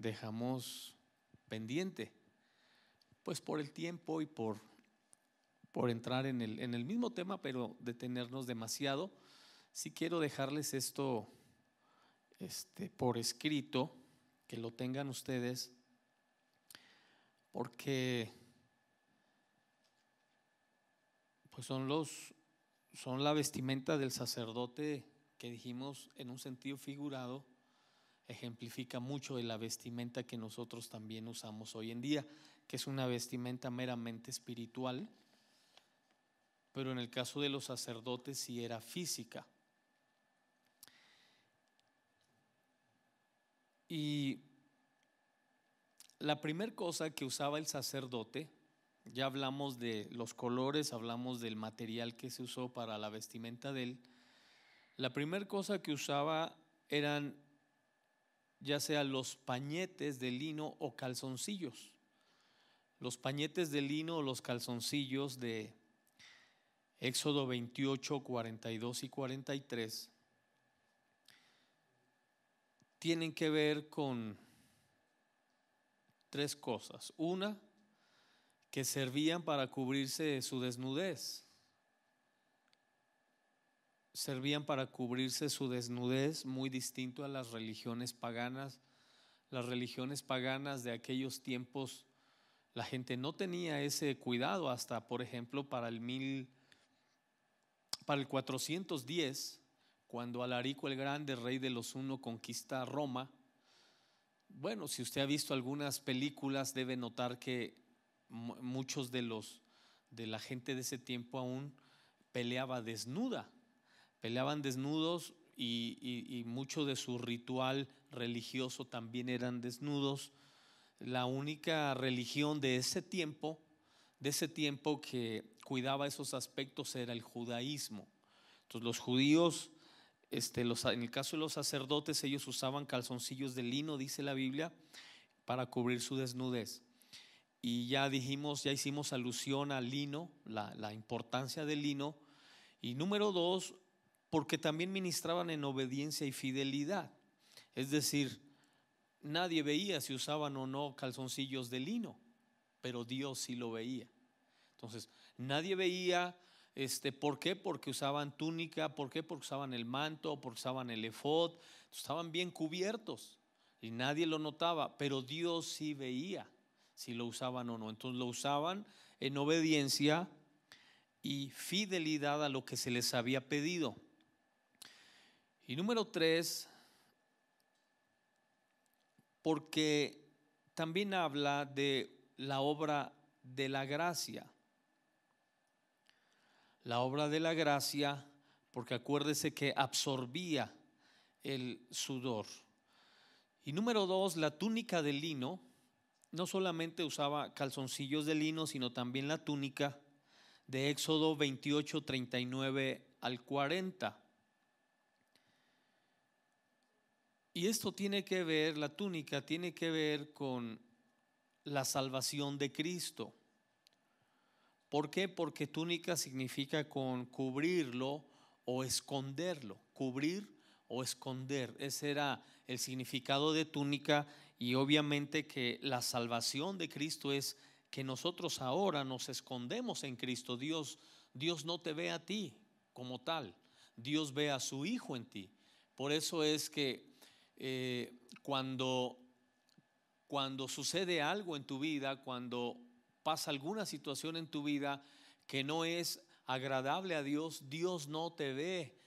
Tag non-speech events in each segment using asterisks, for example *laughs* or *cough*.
dejamos pendiente? Pues por el tiempo y por, entrar en el, mismo tema, pero detenernos demasiado. Si quiero dejarles esto este, por escrito, que lo tengan ustedes, porque pues son los son la vestimenta del sacerdote que dijimos en un sentido figurado ejemplifica mucho de la vestimenta que nosotros también usamos hoy en día, que es una vestimenta meramente espiritual, pero en el caso de los sacerdotes sí era física. Y la primera cosa que usaba el sacerdote, ya hablamos de los colores, hablamos del material que se usó para la vestimenta de él, la primera cosa que usaba eran ya sea los pañetes de lino o calzoncillos. Los pañetes de lino o los calzoncillos de Éxodo 28, 42 y 43 tienen que ver con tres cosas. Una, que servían para cubrirse de su desnudez servían para cubrirse su desnudez, muy distinto a las religiones paganas. Las religiones paganas de aquellos tiempos, la gente no tenía ese cuidado hasta, por ejemplo, para el mil, para el 410, cuando Alarico el Grande, rey de los uno, conquista Roma. Bueno, si usted ha visto algunas películas, debe notar que muchos de los de la gente de ese tiempo aún peleaba desnuda Peleaban desnudos y, mucho de su ritual religioso también eran desnudos. La única religión de ese tiempo, de ese tiempo que cuidaba esos aspectos era el judaísmo. Entonces los judíos este, los, en el caso de los sacerdotes, ellos usaban calzoncillos de lino, dice la Biblia, para cubrir su desnudez. Y ya dijimos, ya hicimos alusión al lino, la, la importancia del lino. Y número dos, porque también ministraban en obediencia y fidelidad. Es decir, nadie veía si usaban o no calzoncillos de lino, pero Dios sí lo veía. Entonces, nadie veía este, ¿por qué? Porque usaban túnica, ¿por qué? Porque usaban el manto, porque usaban el efod, estaban bien cubiertos y nadie lo notaba, pero Dios sí veía si lo usaban o no. Entonces lo usaban en obediencia y fidelidad a lo que se les había pedido. Y número tres, porque también habla de la obra de la gracia. La obra de la gracia, porque acuérdese que absorbía el sudor. Y número dos, la túnica de lino. No solamente usaba calzoncillos de lino, sino también la túnica de Éxodo 28, 39 al 40. Y esto tiene que ver, la túnica tiene que ver con la salvación de Cristo. ¿Por qué? Porque túnica significa con cubrirlo o esconderlo, cubrir o esconder. Ese era el significado de túnica y obviamente que la salvación de Cristo es que nosotros ahora nos escondemos en Cristo. Dios, Dios no te ve a ti como tal, Dios ve a su Hijo en ti. Por eso es que eh, cuando, cuando sucede algo en tu vida, cuando pasa alguna situación en tu vida que no es agradable a Dios, Dios no te ve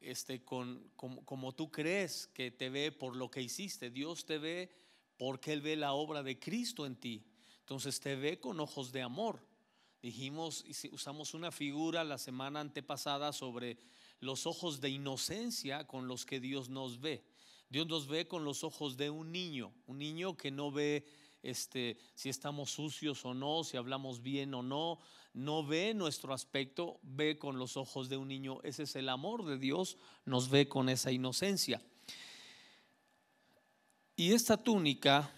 este, con, como, tú crees que te ve por lo que hiciste. Dios te ve porque Él ve la obra de Cristo en ti. Entonces te ve con ojos de amor. Dijimos, y usamos una figura la semana antepasada sobre los ojos de inocencia con los que Dios nos ve. Dios nos ve con los ojos de un niño, un niño que no ve este, si estamos sucios o no, si hablamos bien o no, no ve nuestro aspecto, ve con los ojos de un niño. Ese es el amor de Dios, nos ve con esa inocencia. Y esta túnica,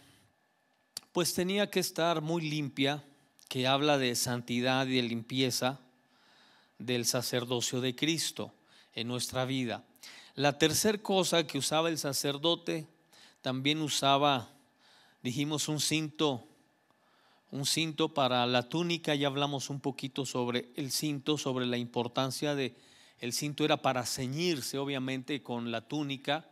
pues tenía que estar muy limpia, que habla de santidad y de limpieza del sacerdocio de Cristo en nuestra vida. La tercera cosa que usaba el sacerdote, también usaba, dijimos, un cinto, un cinto para la túnica, ya hablamos un poquito sobre el cinto, sobre la importancia de, el cinto era para ceñirse, obviamente, con la túnica,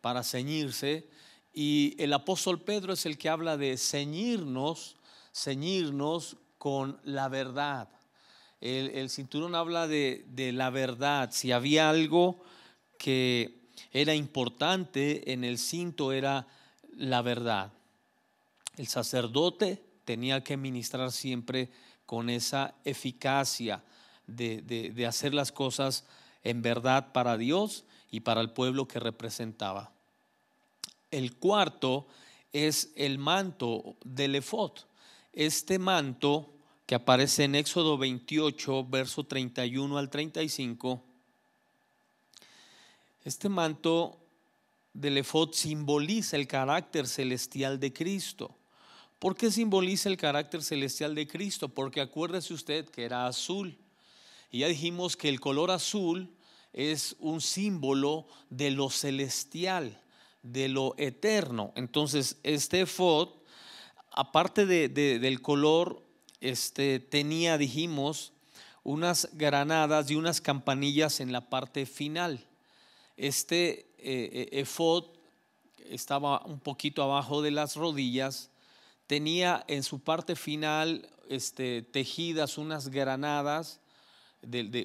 para ceñirse. Y el apóstol Pedro es el que habla de ceñirnos, ceñirnos con la verdad. El, cinturón habla de la verdad. Si había algo que era importante en el cinto era la verdad. El sacerdote tenía que ministrar siempre con esa eficacia de, hacer las cosas en verdad para Dios y para el pueblo que representaba. El cuarto es el manto del efod. Este manto que aparece en Éxodo 28, verso 31 al 35, este manto del efod simboliza el carácter celestial de Cristo. ¿Por qué simboliza el carácter celestial de Cristo? Porque acuérdese usted que era azul. Y ya dijimos que el color azul es un símbolo de lo celestial, de lo eterno. Entonces, este efod, aparte del color, este, tenía, dijimos, unas granadas y unas campanillas en la parte final. Este eh, eh estaba un poquito abajo de las rodillas, tenía en su parte final este, tejidas unas granadas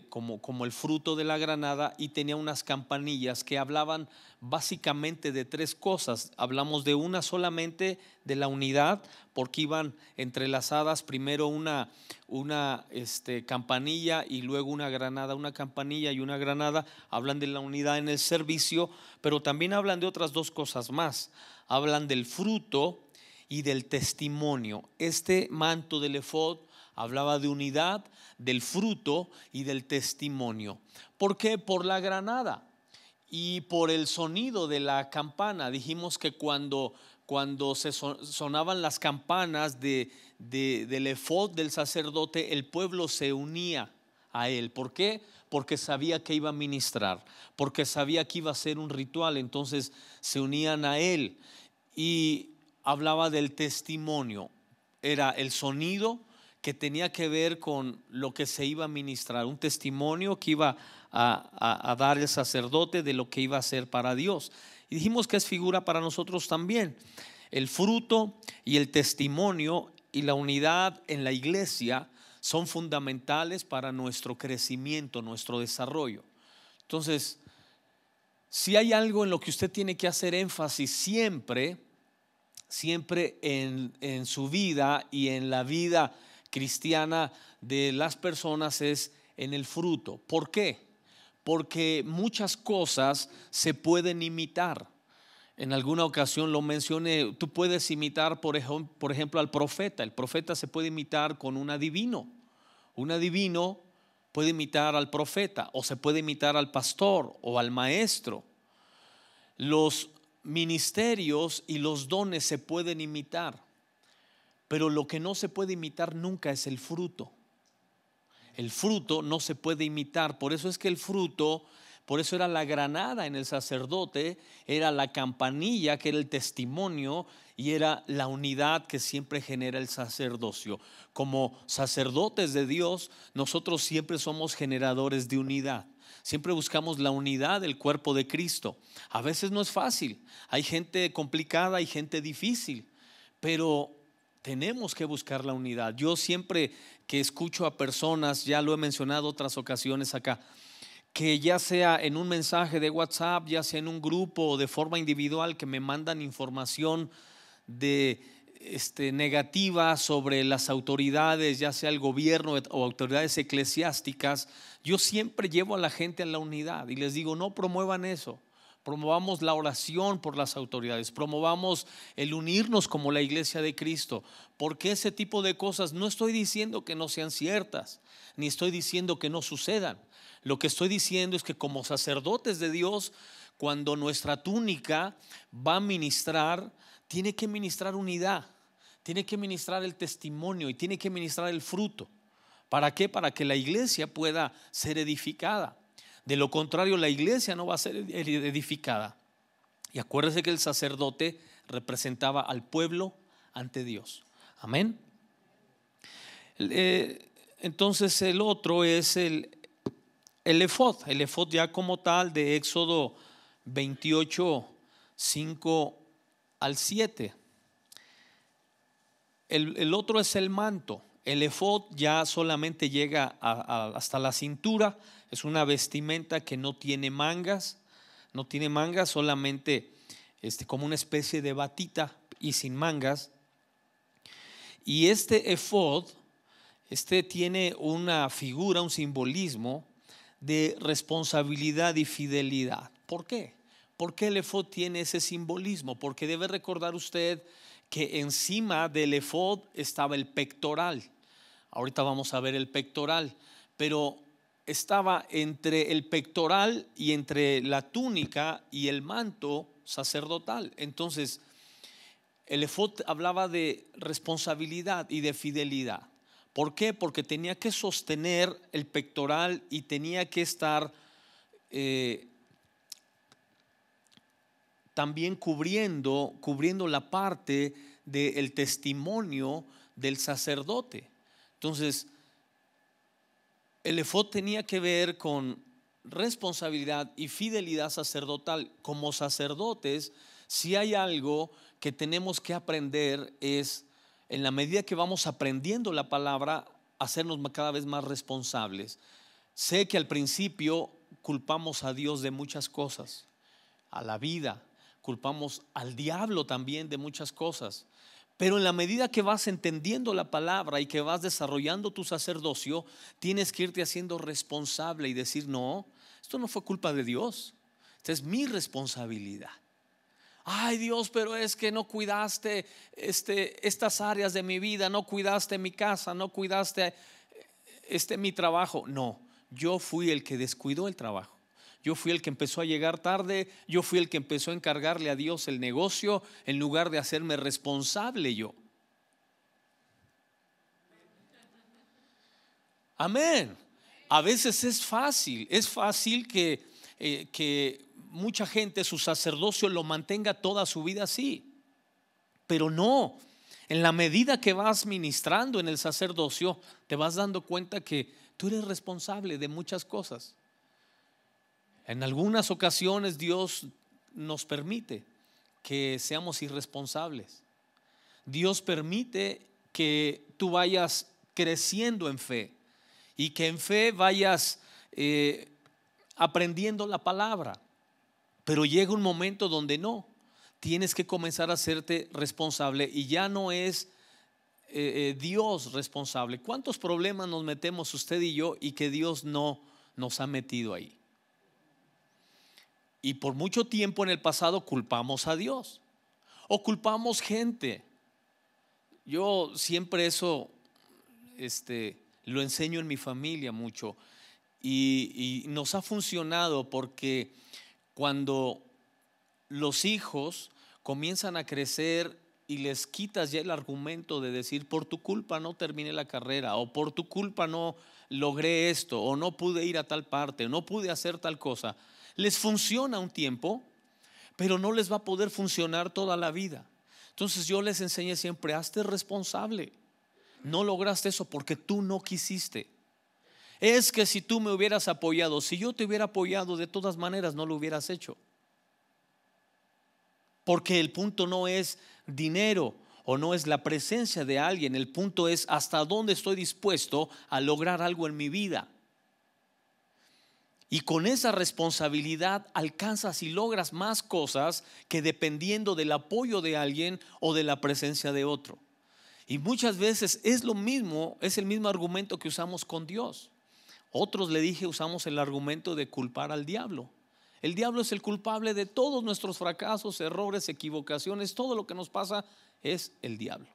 como, como el fruto de la granada y tenía unas campanillas que hablaban básicamente de tres cosas. Hablamos de una solamente de la unidad, porque iban entrelazadas primero una, una este, campanilla y luego una granada, una campanilla y una granada. Hablan de la unidad en el servicio, pero también hablan de otras dos cosas más. Hablan del fruto y del testimonio. Este manto del efod Hablaba de unidad, del fruto y del testimonio. ¿Por qué? Por la granada y por el sonido de la campana. Dijimos que cuando, se sonaban las campanas del efod del sacerdote, el pueblo se unía a él. ¿Por qué? Porque sabía que iba a ministrar, porque sabía que iba a ser un ritual, entonces se unían a él. Y hablaba del testimonio, era el sonido, que tenía que ver con lo que se iba a ministrar, un testimonio que iba a, dar el sacerdote de lo que iba a hacer para Dios. Y dijimos que es figura para nosotros también. El fruto y el testimonio y la unidad en la iglesia son fundamentales para nuestro crecimiento, nuestro desarrollo. Entonces, si hay algo en lo que usted tiene que hacer énfasis siempre, siempre en, en su vida y en la vida cristiana de las personas es en el fruto. ¿Por qué? Porque muchas cosas se pueden imitar. En alguna ocasión lo mencioné, tú puedes imitar, por ejemplo, al profeta. El profeta se puede imitar con un adivino. Un adivino puede imitar al profeta o se puede imitar al pastor o al maestro. Los ministerios y los dones se pueden imitar. Pero lo que no se puede imitar nunca es el fruto. El fruto no se puede imitar. Por eso es que el fruto, por eso era la granada en el sacerdote, era la campanilla que era el testimonio y era la unidad que siempre genera el sacerdocio. Como sacerdotes de Dios, nosotros siempre somos generadores de unidad. Siempre buscamos la unidad del cuerpo de Cristo. A veces no es fácil. Hay gente complicada, hay gente difícil. Pero tenemos que buscar la unidad. Yo siempre que escucho a personas, ya lo he mencionado otras ocasiones acá, que ya sea en un mensaje de WhatsApp, ya sea en un grupo o de forma individual que me mandan información de este, negativa sobre las autoridades, ya sea el gobierno o autoridades eclesiásticas, yo siempre llevo a la gente a la unidad y les digo, no promuevan eso promovamos la oración por las autoridades, promovamos el unirnos como la iglesia de Cristo, porque ese tipo de cosas no estoy diciendo que no sean ciertas, ni estoy diciendo que no sucedan. Lo que estoy diciendo es que como sacerdotes de Dios, cuando nuestra túnica va a ministrar, tiene que ministrar unidad, tiene que ministrar el testimonio y tiene que ministrar el fruto. ¿Para qué? Para que la iglesia pueda ser edificada. De lo contrario, la iglesia no va a ser edificada. Y acuérdese que el sacerdote representaba al pueblo ante Dios. Amén. Eh, entonces el otro es el, el efod, el efod ya como tal de Éxodo 28, 5 al 7. El, otro es el manto. El efod ya solamente llega hasta la cintura es una vestimenta que no tiene mangas, no tiene mangas, solamente este, como una especie de batita y sin mangas. Y este efod, este tiene una figura, un simbolismo de responsabilidad y fidelidad. ¿Por qué? ¿Por qué el efod tiene ese simbolismo? Porque debe recordar usted que encima del efod estaba el pectoral. Ahorita vamos a ver el pectoral, pero estaba entre el pectoral y entre la túnica y el manto sacerdotal. Entonces, el hablaba de responsabilidad y de fidelidad. ¿Por qué? Porque tenía que sostener el pectoral y tenía que estar eh, también cubriendo, cubriendo la parte del El testimonio del sacerdote. Entonces, el efod tenía que ver con responsabilidad y fidelidad sacerdotal. Como sacerdotes, si hay algo que tenemos que aprender es, en la medida que vamos aprendiendo la palabra, hacernos cada vez más responsables. Sé que al principio culpamos a Dios de muchas cosas, a la vida, culpamos al diablo también de muchas cosas. Pero en la medida que vas entendiendo la palabra y que vas desarrollando tu sacerdocio, tienes que irte haciendo responsable y decir, no, esto no fue culpa de Dios, esta es mi responsabilidad. Ay Dios, pero es que no cuidaste este, estas áreas de mi vida, no cuidaste mi casa, no cuidaste este, mi trabajo. No, yo fui el que descuidó el trabajo yo fui el que empezó a llegar tarde, yo fui el que empezó a encargarle a Dios el negocio en lugar de hacerme responsable yo. Amén. A veces es fácil, es fácil que, eh, que mucha gente, su sacerdocio, lo mantenga toda su vida así. Pero no, en la medida que vas ministrando en el sacerdocio, te vas dando cuenta que tú eres responsable de muchas cosas. En algunas ocasiones Dios nos permite que seamos irresponsables. Dios permite que tú vayas creciendo en fe y que en fe vayas eh, aprendiendo la palabra. Pero llega un momento donde no, tienes que comenzar a hacerte responsable y ya no es eh, eh, Dios responsable. ¿Cuántos problemas nos metemos usted y yo y que Dios no nos ha metido ahí? Y por mucho tiempo en el pasado culpamos a Dios o culpamos gente. Yo siempre eso este, lo enseño en mi familia mucho y, y nos ha funcionado porque cuando los hijos comienzan a crecer y les quitas ya el argumento de decir, por tu culpa no terminé la carrera, o por tu culpa no logré esto, o no pude ir a tal parte, o no pude hacer tal cosa, les funciona un tiempo, pero no les va a poder funcionar toda la vida. Entonces yo les enseñé siempre, hazte responsable. No lograste eso porque tú no quisiste. Es que si tú me hubieras apoyado, si yo te hubiera apoyado, de todas maneras no lo hubieras hecho. Porque el punto no es dinero o no es la presencia de alguien, el punto es hasta dónde estoy dispuesto a lograr algo en mi vida. Y con esa responsabilidad alcanzas y logras más cosas que dependiendo del apoyo de alguien o de la presencia de otro. Y muchas veces es lo mismo, es el mismo argumento que usamos con Dios. Otros le dije usamos el argumento de culpar al diablo. El diablo es el culpable de todos nuestros fracasos, errores, equivocaciones, todo lo que nos pasa es el diablo.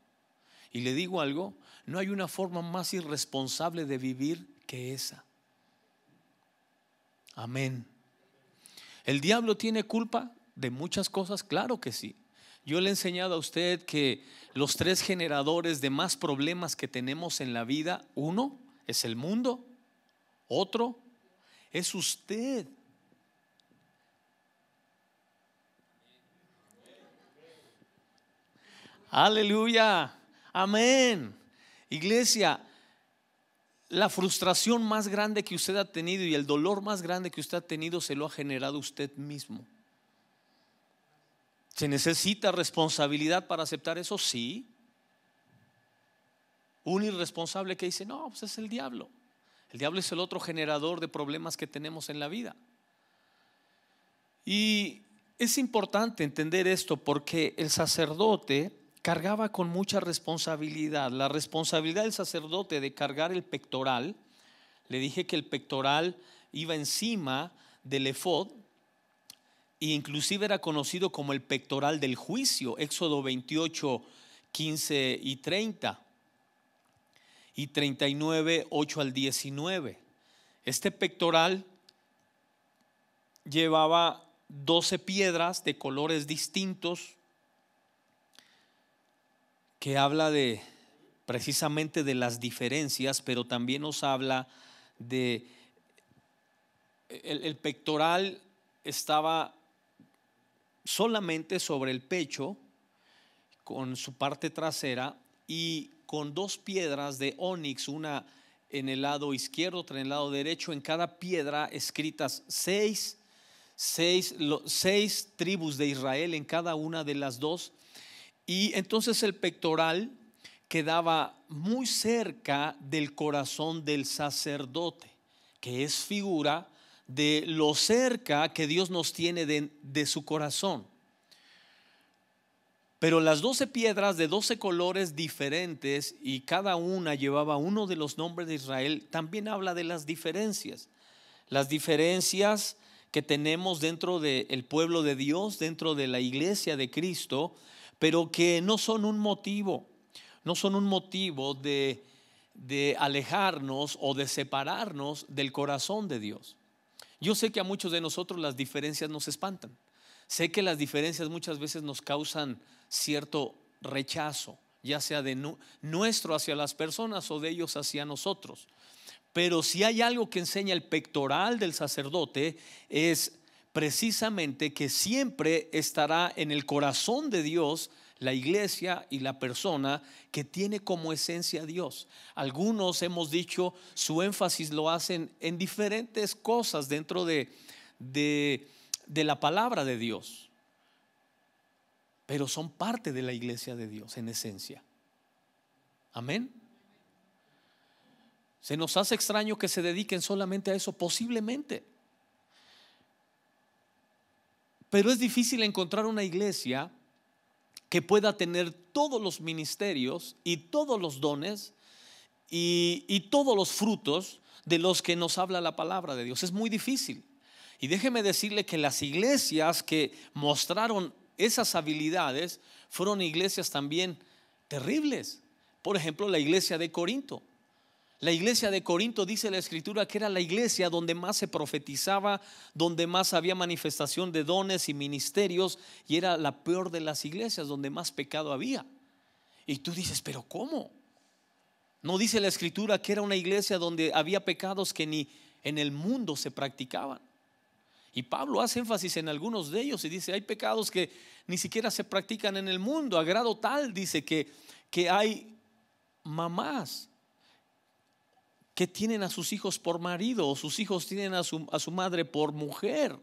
Y le digo algo, no hay una forma más irresponsable de vivir que esa. Amén. ¿El diablo tiene culpa de muchas cosas? Claro que sí. Yo le he enseñado a usted que los tres generadores de más problemas que tenemos en la vida, uno es el mundo, otro es usted. Aleluya. Amén. Iglesia, la frustración más grande que usted ha tenido y el dolor más grande que usted ha tenido se lo ha generado usted mismo. ¿Se necesita responsabilidad para aceptar eso? Sí. Un irresponsable que dice, no, pues es el diablo. El diablo es el otro generador de problemas que tenemos en la vida. Y es importante entender esto porque el sacerdote cargaba con mucha responsabilidad. La responsabilidad del sacerdote de cargar el pectoral, le dije que el pectoral iba encima del efod, e inclusive era conocido como el pectoral del juicio, Éxodo 28, 15 y 30, y 39, 8 al 19. Este pectoral llevaba 12 piedras de colores distintos, que habla de precisamente de las diferencias, pero también nos habla de el, pectoral estaba solamente sobre el pecho con su parte trasera y con dos piedras de onix, una en el lado izquierdo, otra en el lado derecho, en cada piedra escritas seis, seis tribus de Israel en cada una de las dos y entonces el pectoral quedaba muy cerca del corazón del sacerdote, que es figura de lo cerca que Dios nos tiene de, su corazón. Pero las doce piedras de doce colores diferentes y cada una llevaba uno de los nombres de Israel, también habla de las diferencias. Las diferencias que tenemos dentro del pueblo de Dios, dentro de la iglesia de Cristo, pero que no son un motivo, no son un motivo de, alejarnos o de separarnos del corazón de Dios. Yo sé que a muchos de nosotros las diferencias nos espantan. Sé que las diferencias muchas veces nos causan cierto rechazo, ya sea de nuestro hacia las personas o de ellos hacia nosotros. Pero si hay algo que enseña el pectoral del sacerdote es precisamente que siempre estará en el corazón de Dios la iglesia y la persona que tiene como esencia a Dios. Algunos hemos dicho, su énfasis lo hacen en diferentes cosas dentro de, de la palabra de Dios, pero son parte de la iglesia de Dios en esencia. Amén. ¿Se nos hace extraño que se dediquen solamente a eso? Posiblemente. Pero es difícil encontrar una iglesia que pueda tener todos los ministerios y todos los dones y, todos los frutos de los que nos habla la palabra de Dios. Es muy difícil. Y déjeme decirle que las iglesias que mostraron esas habilidades fueron iglesias también terribles. Por ejemplo, la iglesia de Corinto. La iglesia de Corinto dice la escritura que era la iglesia donde más se profetizaba, donde más había manifestación de dones y ministerios y era la peor de las iglesias, donde más pecado había. Y tú dices, pero ¿cómo? ¿No dice la escritura que era una iglesia donde había pecados que ni en el mundo se practicaban? Y Pablo hace énfasis en algunos de ellos y dice, hay pecados que ni siquiera se practican en el mundo, a grado tal, dice que, que hay mamás que tienen a sus hijos por marido o sus hijos tienen a su, madre por mujer.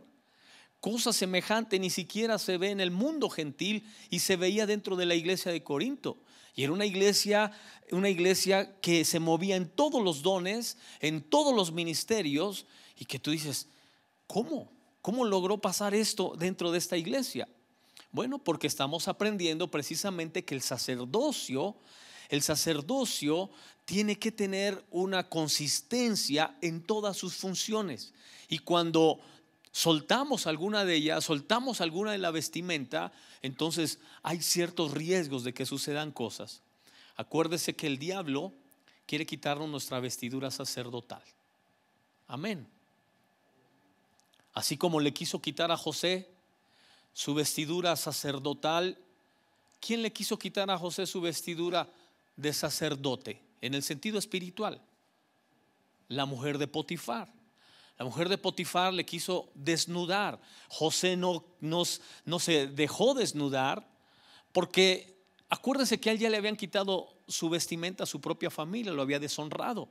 Cosa semejante ni siquiera se ve en el mundo gentil y se veía dentro de la iglesia de Corinto. Y era una iglesia, una iglesia que se movía en todos los dones, en todos los ministerios, y que tú dices, ¿cómo? ¿Cómo logró pasar esto dentro de esta iglesia? Bueno, porque estamos aprendiendo precisamente que el sacerdocio, el sacerdocio tiene que tener una consistencia en todas sus funciones. Y cuando soltamos alguna de ellas, soltamos alguna de la vestimenta, entonces hay ciertos riesgos de que sucedan cosas. Acuérdese que el diablo quiere quitarnos nuestra vestidura sacerdotal. Amén. Así como le quiso quitar a José su vestidura sacerdotal, ¿quién le quiso quitar a José su vestidura de sacerdote? en el sentido espiritual. La mujer de Potifar. La mujer de Potifar le quiso desnudar. José no, no se dejó desnudar porque acuérdense que a él ya le habían quitado su vestimenta a su propia familia, lo había deshonrado.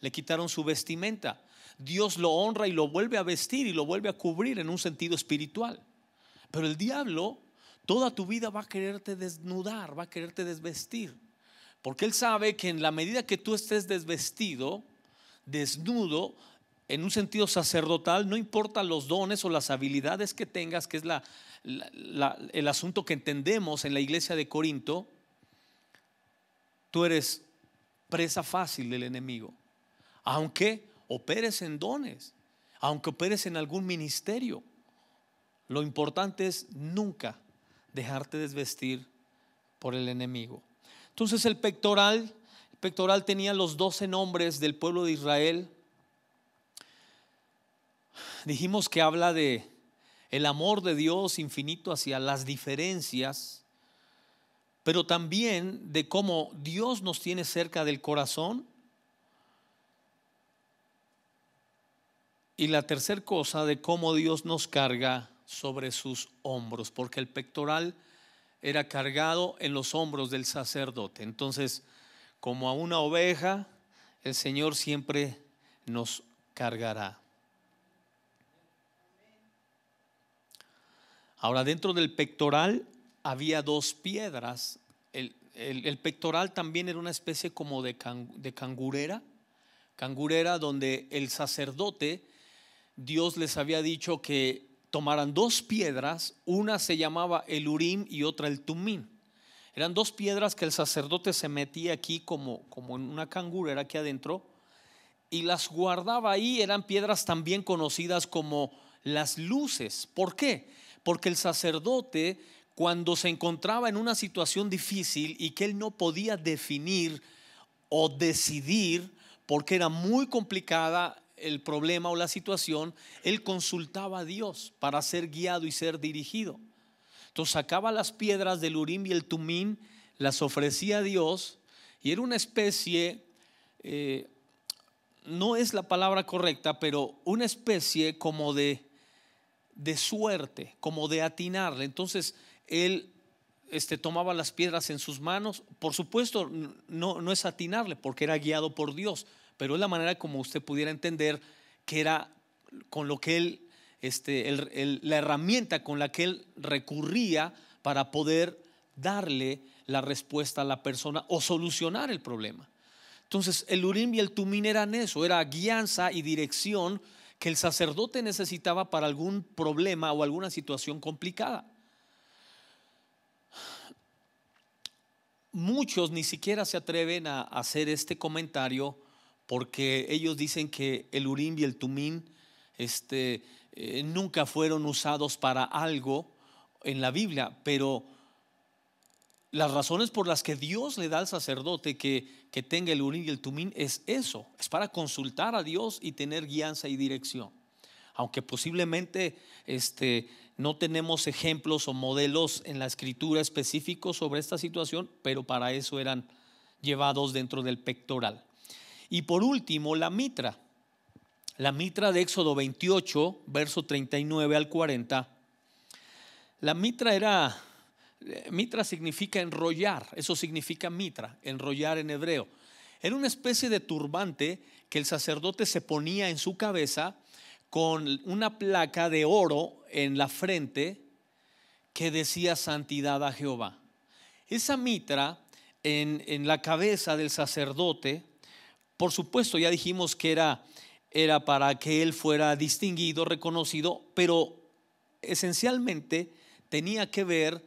Le quitaron su vestimenta. Dios lo honra y lo vuelve a vestir y lo vuelve a cubrir en un sentido espiritual. Pero el diablo toda tu vida va a quererte desnudar, va a quererte desvestir. Porque Él sabe que en la medida que tú estés desvestido, desnudo, en un sentido sacerdotal, no importa los dones o las habilidades que tengas, que es el asunto que entendemos en la iglesia de Corinto, tú eres presa fácil del enemigo. Aunque operes en dones, aunque operes en algún ministerio, lo importante es nunca dejarte desvestir por el enemigo. Entonces el pectoral, pectoral tenía los doce nombres del pueblo de Israel. Dijimos que habla de el amor de Dios infinito hacia las diferencias, pero también de cómo Dios nos tiene cerca del corazón. Y la tercer cosa, de cómo Dios nos carga sobre sus hombros, porque el pectoral era cargado en los hombros del sacerdote. Entonces, como a una oveja, el Señor siempre nos cargará. Ahora, dentro del pectoral había dos piedras. El, pectoral también era una especie como de, de cangurera, cangurera donde el sacerdote, Dios les había dicho que tomaran dos piedras, una se llamaba el Urim y otra el Tumim. Eran dos piedras que el sacerdote se metía aquí como, como en una cangurera aquí adentro y las guardaba ahí. Eran piedras también conocidas como las luces. ¿Por qué? Porque el sacerdote cuando se encontraba en una situación difícil y que él no podía definir o decidir porque era muy complicada, el problema o la situación, él consultaba a Dios para ser guiado y ser dirigido. Entonces sacaba las piedras del Urim y el Tumín, las ofrecía a Dios y era una especie, eh, no es la palabra correcta, pero una especie como de, de suerte, como de atinarle. Entonces él este, tomaba las piedras en sus manos. Por supuesto, no, no es atinarle porque era guiado por Dios pero es la manera como usted pudiera entender que era con lo que él, este, la herramienta con la que él recurría para poder darle la respuesta a la persona o solucionar el problema. Entonces el Urim y el Tumín eran eso, era guianza y dirección que el sacerdote necesitaba para algún problema o alguna situación complicada. Muchos ni siquiera se atreven a hacer este comentario porque ellos dicen que el Urim y el Tumín este, eh, nunca fueron usados para algo en la Biblia, pero las razones por las que Dios le da al sacerdote que, tenga el Urim y el Tumín es eso, es para consultar a Dios y tener guianza y dirección. Aunque posiblemente este, no tenemos ejemplos o modelos en la escritura específicos sobre esta situación, pero para eso eran llevados dentro del pectoral. Y por último, la mitra. La mitra de Éxodo 28, verso 39 al 40. La mitra era, eh, mitra significa enrollar, eso significa mitra, enrollar en hebreo. Era una especie de turbante que el sacerdote se ponía en su cabeza con una placa de oro en la frente que decía santidad a Jehová. Esa mitra en, en la cabeza del sacerdote por supuesto, ya dijimos que era, para que él fuera distinguido, reconocido, pero esencialmente tenía que ver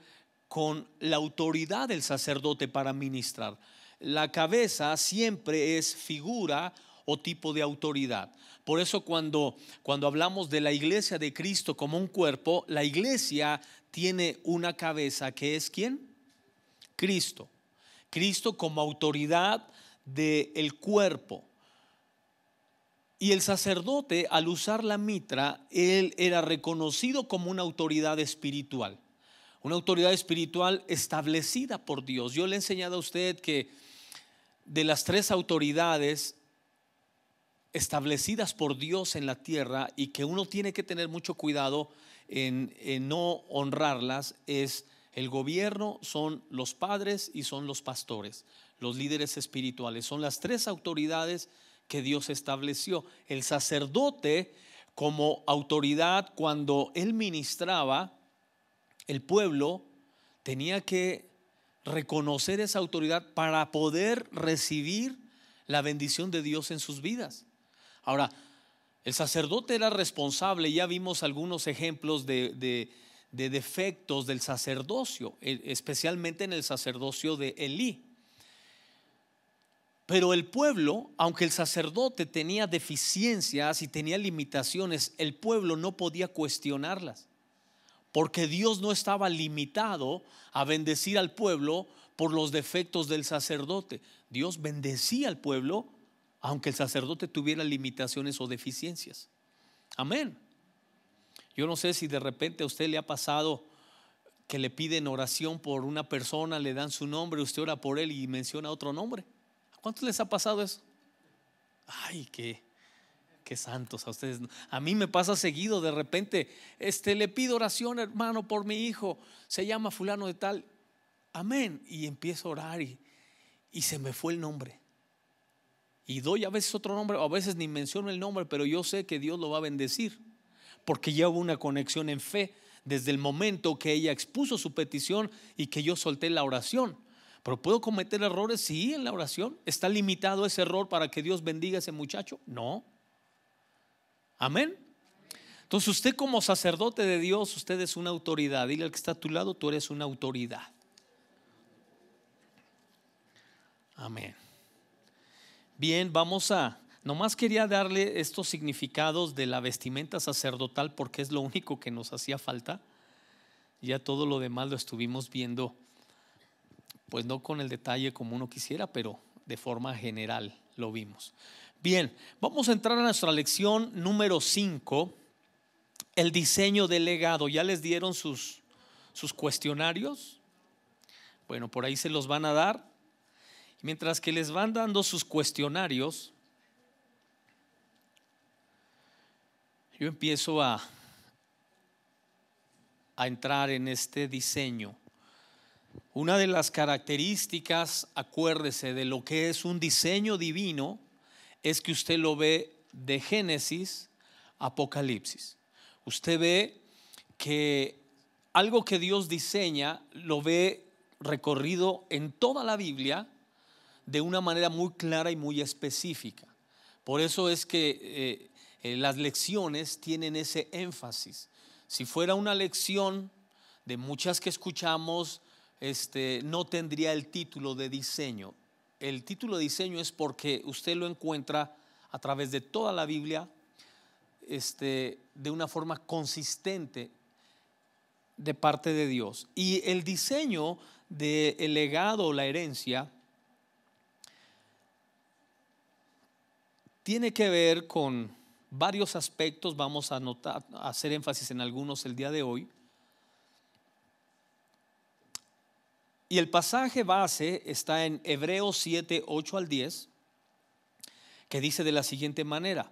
con la autoridad del sacerdote para ministrar. La cabeza siempre es figura o tipo de autoridad. Por eso cuando, cuando hablamos de la iglesia de Cristo como un cuerpo, la iglesia tiene una cabeza que es quién? Cristo. Cristo como autoridad del cuerpo. Y el sacerdote, al usar la mitra, él era reconocido como una autoridad espiritual. Una autoridad espiritual establecida por Dios. Yo le he enseñado a usted que de las tres autoridades establecidas por Dios en la tierra y que uno tiene que tener mucho cuidado en, en no honrarlas, es el gobierno son los padres y son los pastores, los líderes espirituales. Son las tres autoridades que Dios estableció. El sacerdote como autoridad cuando él ministraba, el pueblo tenía que reconocer esa autoridad para poder recibir la bendición de Dios en sus vidas. Ahora, el sacerdote era responsable, ya vimos algunos ejemplos de, de de defectos del sacerdocio, e, especialmente en el sacerdocio de Elí. Pero el pueblo, aunque el sacerdote tenía deficiencias y tenía limitaciones, el pueblo no podía cuestionarlas, porque Dios no estaba limitado a bendecir al pueblo por los defectos del sacerdote. Dios bendecía al pueblo aunque el sacerdote tuviera limitaciones o deficiencias. Amén. Yo no sé si de repente a usted le ha pasado que le piden oración por una persona, le dan su nombre, usted ora por él y menciona otro nombre. ¿A cuántos les ha pasado eso? Ay, qué, qué santos a ustedes. A mí me pasa seguido, de repente, este, le pido oración, hermano, por mi hijo, se llama fulano de tal. Amén. Y empiezo a orar y, y se me fue el nombre. Y doy a veces otro nombre, o a veces ni menciono el nombre, pero yo sé que Dios lo va a bendecir porque ya hubo una conexión en fe desde el momento que ella expuso su petición y que yo solté la oración. Pero puedo cometer errores, sí, en la oración. ¿Está limitado ese error para que Dios bendiga a ese muchacho? No. Amén. Entonces usted como sacerdote de Dios, usted es una autoridad. Dile al que está a tu lado, tú eres una autoridad. Amén. Bien, vamos a Nomás quería darle estos significados de la vestimenta sacerdotal porque es lo único que nos hacía falta. Ya todo lo demás lo estuvimos viendo, pues no con el detalle como uno quisiera, pero de forma general lo vimos. Bien, vamos a entrar a nuestra lección número 5, el diseño del legado. ¿Ya les dieron sus, sus cuestionarios? Bueno, por ahí se los van a dar. Mientras que les van dando sus cuestionarios, yo empiezo a, a entrar en este diseño. Una de las características, acuérdese, de lo que es un diseño divino es que usted lo ve de Génesis a Apocalipsis. Usted ve que algo que Dios diseña lo ve recorrido en toda la Biblia de una manera muy clara y muy específica. Por eso es que eh, eh, las lecciones tienen ese énfasis. Si fuera una lección de muchas que escuchamos, este, no tendría el título de diseño. El título de diseño es porque usted lo encuentra a través de toda la Biblia este, de una forma consistente de parte de Dios. Y el diseño del legado o la herencia tiene que ver con varios aspectos, vamos a, notar, hacer énfasis en algunos el día de hoy. Y el pasaje base está en Hebreos 7, 8 al 10, que dice de la siguiente manera,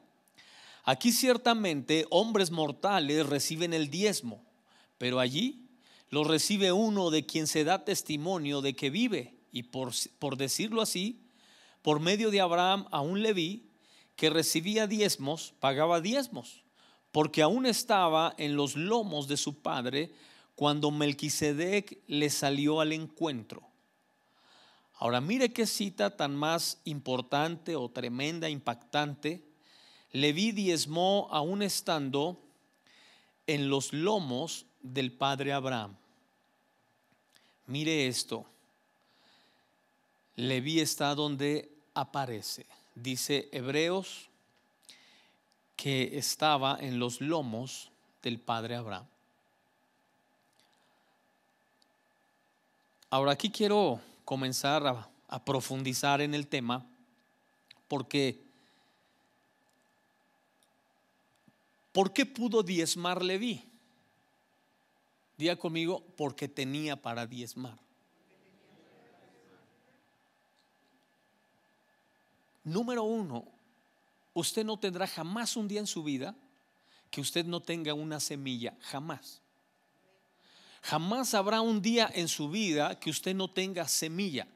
aquí ciertamente hombres mortales reciben el diezmo, pero allí lo recibe uno de quien se da testimonio de que vive, y por, por decirlo así, por medio de Abraham a un Leví, que recibía diezmos pagaba diezmos, porque aún estaba en los lomos de su padre cuando Melquisedec le salió al encuentro. Ahora mire qué cita tan más importante o tremenda, impactante. Levi diezmó aún estando en los lomos del padre Abraham. Mire esto. Levi está donde aparece dice Hebreos, que estaba en los lomos del padre Abraham. Ahora aquí quiero comenzar a, profundizar en el tema porque ¿por qué pudo diezmar Leví? diga conmigo, porque tenía para diezmar. Número uno, usted no tendrá jamás un día en su vida que usted no tenga una semilla, jamás. Jamás habrá un día en su vida que usted no tenga semilla.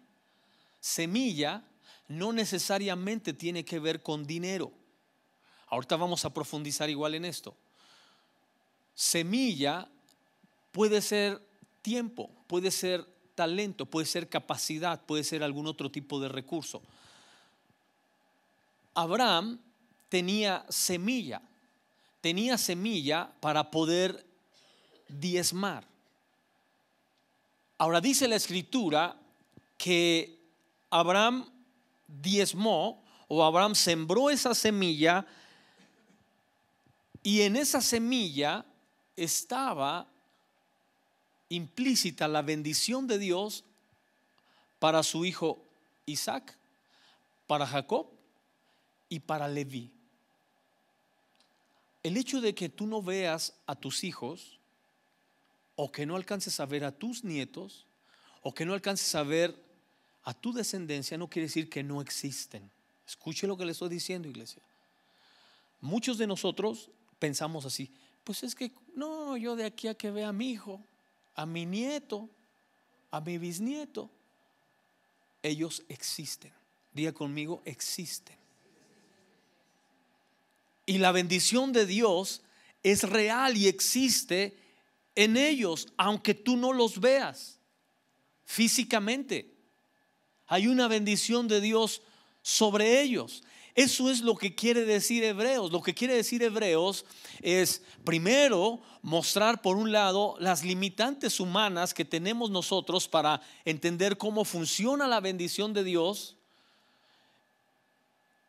Semilla no necesariamente tiene que ver con dinero. Ahorita vamos a profundizar igual en esto. Semilla puede ser tiempo, puede ser talento, puede ser capacidad, puede ser algún otro tipo de recurso. Abraham tenía semilla, tenía semilla para poder diezmar. Ahora dice la escritura que Abraham diezmó o Abraham sembró esa semilla y en esa semilla estaba implícita la bendición de Dios para su hijo Isaac, para Jacob y para Leví. El hecho de que tú no veas a tus hijos o que no alcances a ver a tus nietos o que no alcances a ver a tu descendencia no quiere decir que no existen. Escuche lo que le estoy diciendo, iglesia. Muchos de nosotros pensamos así, pues es que no, yo de aquí a que vea a mi hijo, a mi nieto, a mi bisnieto, ellos existen. Diga conmigo, existen. Y la bendición de Dios es real y existe en ellos, aunque tú no los veas físicamente. Hay una bendición de Dios sobre ellos. Eso es lo que quiere decir Hebreos. Lo que quiere decir Hebreos es, primero, mostrar por un lado las limitantes humanas que tenemos nosotros para entender cómo funciona la bendición de Dios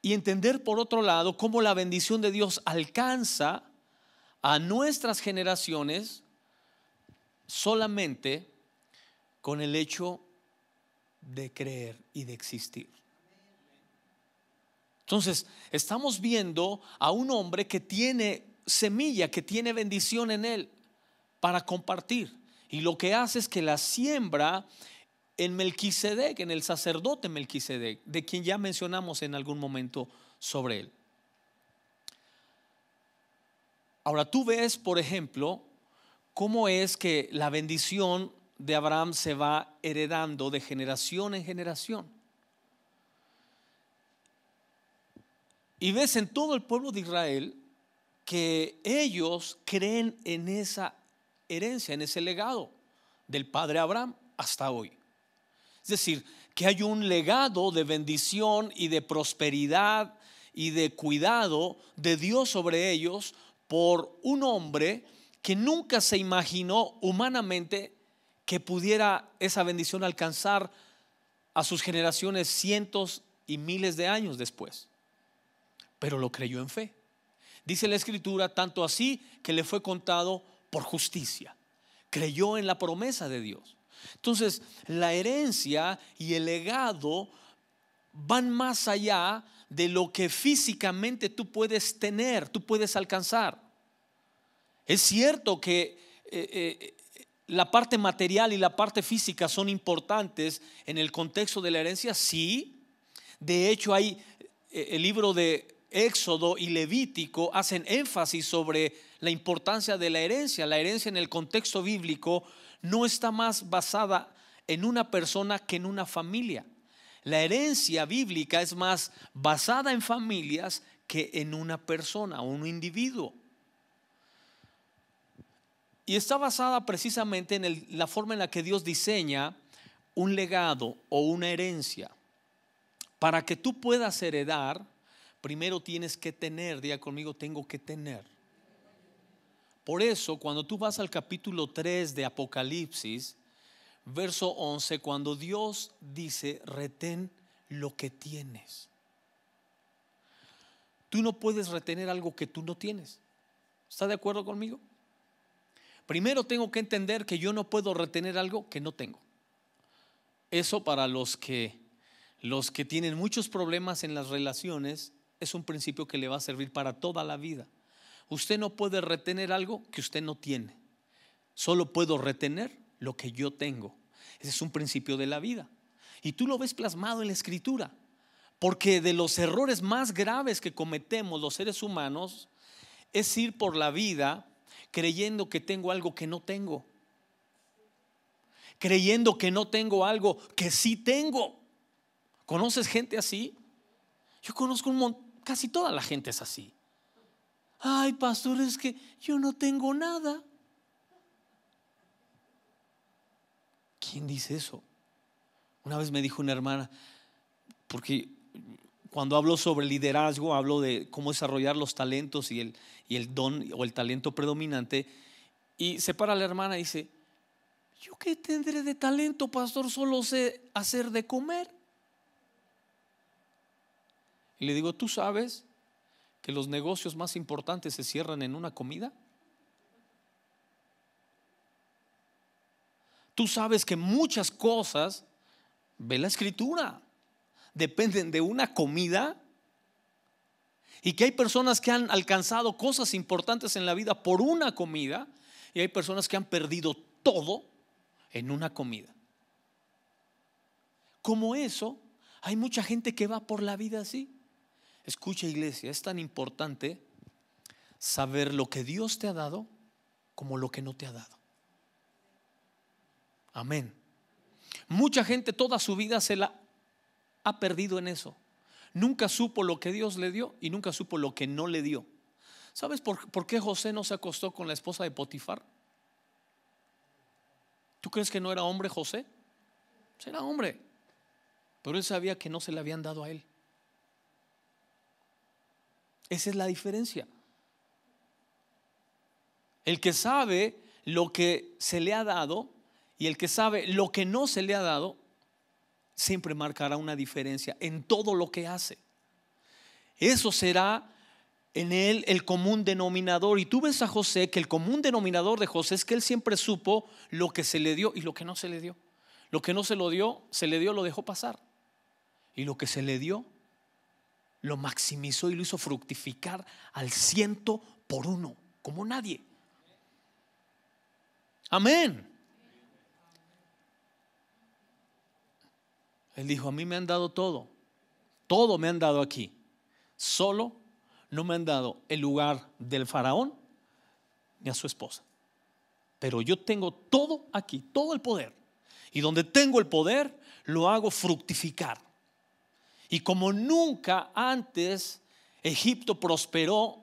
y entender por otro lado cómo la bendición de Dios alcanza a nuestras generaciones solamente con el hecho de creer y de existir. Entonces, estamos viendo a un hombre que tiene semilla, que tiene bendición en él para compartir. Y lo que hace es que la siembra en Melquisedec, en el sacerdote Melquisedec, de quien ya mencionamos en algún momento sobre él. Ahora tú ves, por ejemplo, cómo es que la bendición de Abraham se va heredando de generación en generación. Y ves en todo el pueblo de Israel que ellos creen en esa herencia, en ese legado del padre Abraham hasta hoy. Es decir, que hay un legado de bendición y de prosperidad y de cuidado de Dios sobre ellos por un hombre que nunca se imaginó humanamente que pudiera esa bendición alcanzar a sus generaciones cientos y miles de años después. Pero lo creyó en fe. Dice la escritura, tanto así que le fue contado por justicia. Creyó en la promesa de Dios. Entonces, la herencia y el legado van más allá de lo que físicamente tú puedes tener, tú puedes alcanzar. Es cierto que eh, eh, la parte material y la parte física son importantes en el contexto de la herencia, sí. De hecho, hay eh, el libro de Éxodo y Levítico hacen énfasis sobre la importancia de la herencia. La herencia en el contexto bíblico no está más basada en una persona que en una familia. La herencia bíblica es más basada en familias que en una persona, un individuo. Y está basada precisamente en la forma en la que Dios diseña un legado o una herencia. Para que tú puedas heredar, primero tienes que tener, diga conmigo, tengo que tener. Por eso, cuando tú vas al capítulo 3 de Apocalipsis, verso 11, cuando Dios dice, retén lo que tienes. Tú no puedes retener algo que tú no tienes. ¿Está de acuerdo conmigo? Primero tengo que entender que yo no puedo retener algo que no tengo. Eso para los que los que tienen muchos problemas en las relaciones es un principio que le va a servir para toda la vida. Usted no puede retener algo que usted no tiene. Solo puedo retener lo que yo tengo. Ese es un principio de la vida. Y tú lo ves plasmado en la escritura. Porque de los errores más graves que cometemos los seres humanos es ir por la vida creyendo que tengo algo que no tengo. Creyendo que no tengo algo que sí tengo. ¿Conoces gente así? Yo conozco un casi toda la gente es así ay, pastor, es que yo no tengo nada. ¿Quién dice eso? Una vez me dijo una hermana, porque cuando hablo sobre liderazgo, hablo de cómo desarrollar los talentos y el, y el don o el talento predominante, y se para la hermana y dice, ¿yo qué tendré de talento, pastor? Solo sé hacer de comer. Y le digo, ¿tú sabes? que los negocios más importantes se cierran en una comida? Tú sabes que muchas cosas, ve la escritura, dependen de una comida y que hay personas que han alcanzado cosas importantes en la vida por una comida y hay personas que han perdido todo en una comida. Como eso, hay mucha gente que va por la vida así. Escucha iglesia, es tan importante saber lo que Dios te ha dado como lo que no te ha dado. Amén. Mucha gente toda su vida se la ha perdido en eso. Nunca supo lo que Dios le dio y nunca supo lo que no le dio. ¿Sabes por, qué José no se acostó con la esposa de Potifar? ¿Tú crees que no era hombre José? Pues era hombre. Pero él sabía que no se le habían dado a él. Esa es la diferencia. El que sabe lo que se le ha dado y el que sabe lo que no se le ha dado, siempre marcará una diferencia en todo lo que hace. Eso será en él el común denominador. Y tú ves a José que el común denominador de José es que él siempre supo lo que se le dio y lo que no se le dio. Lo que no se lo dio, se le dio, lo dejó pasar. Y lo que se le dio, lo maximizó y lo hizo fructificar al ciento por uno, como nadie. Amén. Él dijo, a mí me han dado todo, todo me han dado aquí, solo no me han dado el lugar del faraón ni a su esposa, pero yo tengo todo aquí, todo el poder, y donde tengo el poder lo hago fructificar. Y como nunca antes Egipto prosperó,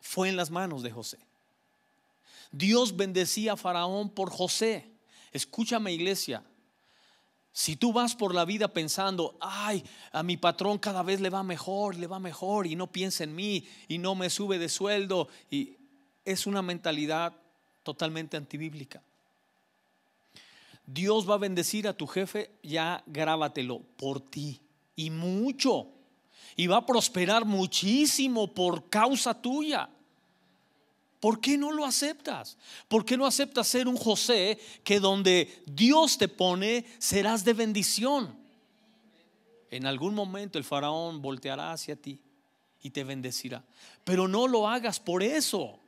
fue en las manos de José. Dios bendecía a Faraón por José. Escúchame iglesia, si tú vas por la vida pensando, ay, a mi patrón cada vez le va mejor, le va mejor y no piensa en mí y no me sube de sueldo, y es una mentalidad totalmente antibíblica. Dios va a bendecir a tu jefe, ya grábatelo por ti y mucho. Y va a prosperar muchísimo por causa tuya. ¿Por qué no lo aceptas? ¿Por qué no aceptas ser un José que donde Dios te pone serás de bendición? En algún momento el faraón volteará hacia ti y te bendecirá. Pero no lo hagas por eso.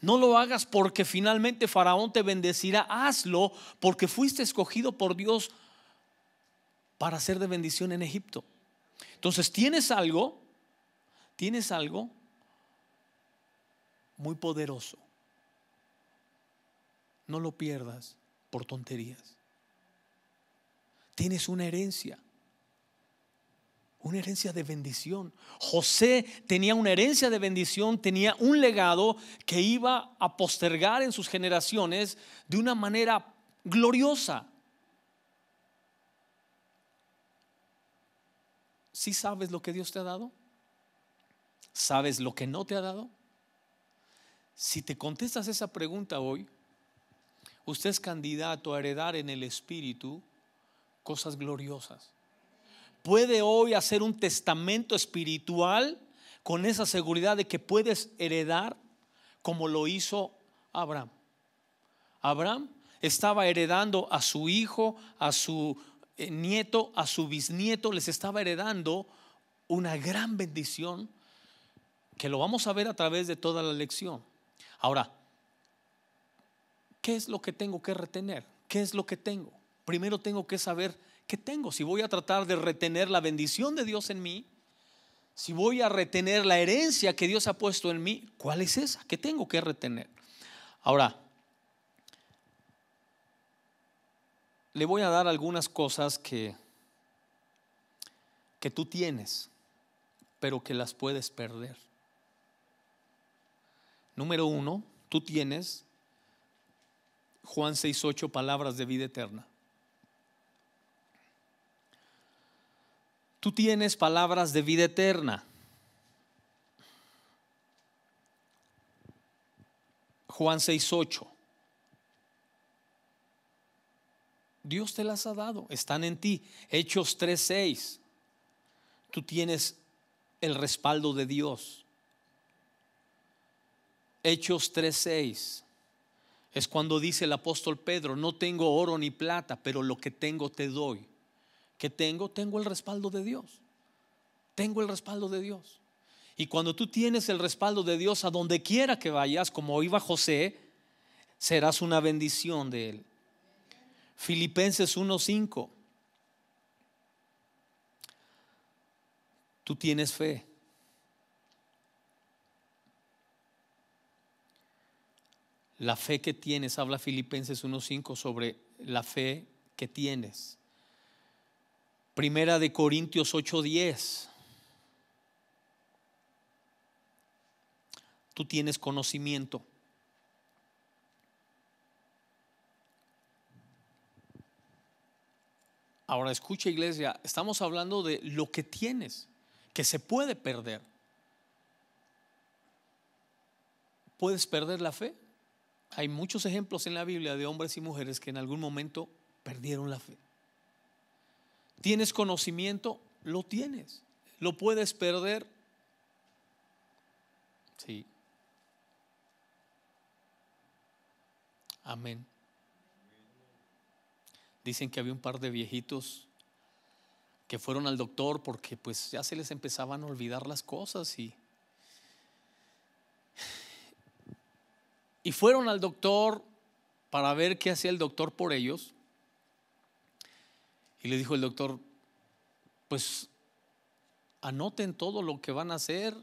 No lo hagas porque finalmente faraón te bendecirá. Hazlo porque fuiste escogido por Dios para ser de bendición en Egipto. Entonces tienes algo, tienes algo muy poderoso. No lo pierdas por tonterías. Tienes una herencia. Una herencia de bendición. José tenía una herencia de bendición, tenía un legado que iba a postergar en sus generaciones de una manera gloriosa. ¿Sí sabes lo que Dios te ha dado? ¿Sabes lo que no te ha dado? Si te contestas esa pregunta hoy, usted es candidato a heredar en el Espíritu cosas gloriosas. Puede hoy hacer un testamento espiritual con esa seguridad de que puedes heredar como lo hizo Abraham. Abraham estaba heredando a su hijo, a su eh, nieto a su bisnieto les estaba heredando una gran bendición que lo vamos a ver a través de toda la lección. Ahora, ¿qué es lo que tengo que retener? ¿Qué es lo que tengo? Primero tengo que saber qué tengo. Si voy a tratar de retener la bendición de Dios en mí, si voy a retener la herencia que Dios ha puesto en mí, ¿cuál es esa? ¿Qué tengo que retener? Ahora, le voy a dar algunas cosas que, que tú tienes, pero que las puedes perder. Número uno, tú tienes Juan 6.8, palabras de vida eterna. Tú tienes palabras de vida eterna. Juan 6.8. Dios te las ha dado, están en ti. Hechos 3:6. Tú tienes el respaldo de Dios. Hechos 3:6. Es cuando dice el apóstol Pedro, no tengo oro ni plata, pero lo que tengo te doy. ¿Qué tengo? Tengo el respaldo de Dios. Tengo el respaldo de Dios. Y cuando tú tienes el respaldo de Dios a donde quiera que vayas, como iba José, serás una bendición de él. Filipenses 1:5. Tú tienes fe. La fe que tienes, habla Filipenses 1:5 sobre la fe que tienes. Primera de Corintios 8:10. Tú tienes conocimiento. Ahora escucha iglesia, estamos hablando de lo que tienes, que se puede perder. ¿Puedes perder la fe? Hay muchos ejemplos en la Biblia de hombres y mujeres que en algún momento perdieron la fe. ¿Tienes conocimiento? Lo tienes. ¿Lo puedes perder? Sí. Amén. Dicen que había un par de viejitos que fueron al doctor porque pues ya se les empezaban a olvidar las cosas y y fueron al doctor para ver qué hacía el doctor por ellos. Y le dijo el doctor, pues anoten todo lo que van a hacer,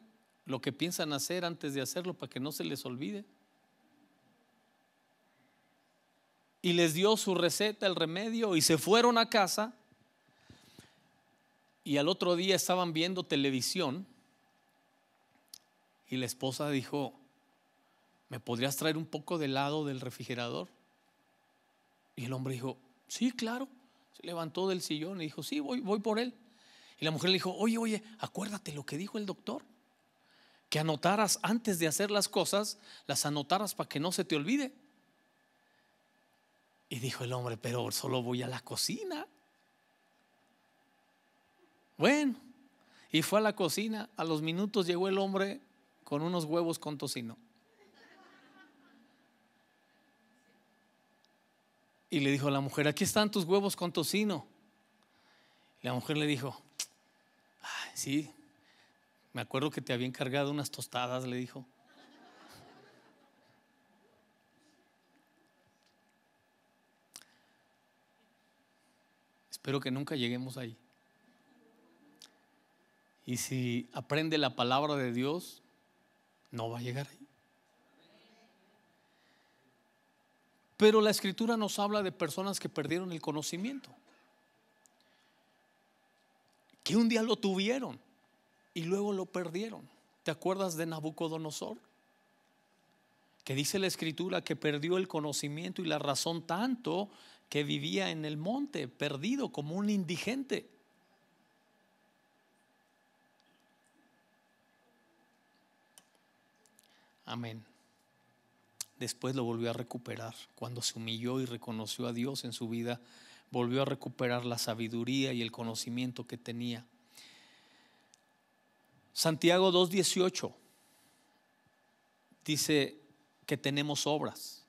lo que piensan hacer antes de hacerlo para que no se les olvide. y les dio su receta, el remedio, y se fueron a casa. Y al otro día estaban viendo televisión y la esposa dijo, ¿me podrías traer un poco de helado del refrigerador? Y el hombre dijo, sí, claro. Se levantó del sillón y dijo, sí, voy, voy por él. Y la mujer le dijo, oye, oye, acuérdate lo que dijo el doctor. Que anotaras antes de hacer las cosas, las anotaras para que no se te olvide. Y dijo el hombre, pero solo voy a la cocina. Bueno, y fue a la cocina. A los minutos llegó el hombre con unos huevos con tocino. Y le dijo a la mujer, aquí están tus huevos con tocino. la mujer le dijo, Ay, sí, me acuerdo que te había encargado unas tostadas, le dijo. Espero que nunca lleguemos ahí. Y si aprende la palabra de Dios, no va a llegar ahí. Pero la escritura nos habla de personas que perdieron el conocimiento, que un día lo tuvieron y luego lo perdieron. ¿Te acuerdas de Nabucodonosor? Que dice la escritura que perdió el conocimiento y la razón tanto que vivía en el monte, perdido como un indigente. Amén. Después lo volvió a recuperar. Cuando se humilló y reconoció a Dios en su vida, volvió a recuperar la sabiduría y el conocimiento que tenía. Santiago 2.18 dice que tenemos obras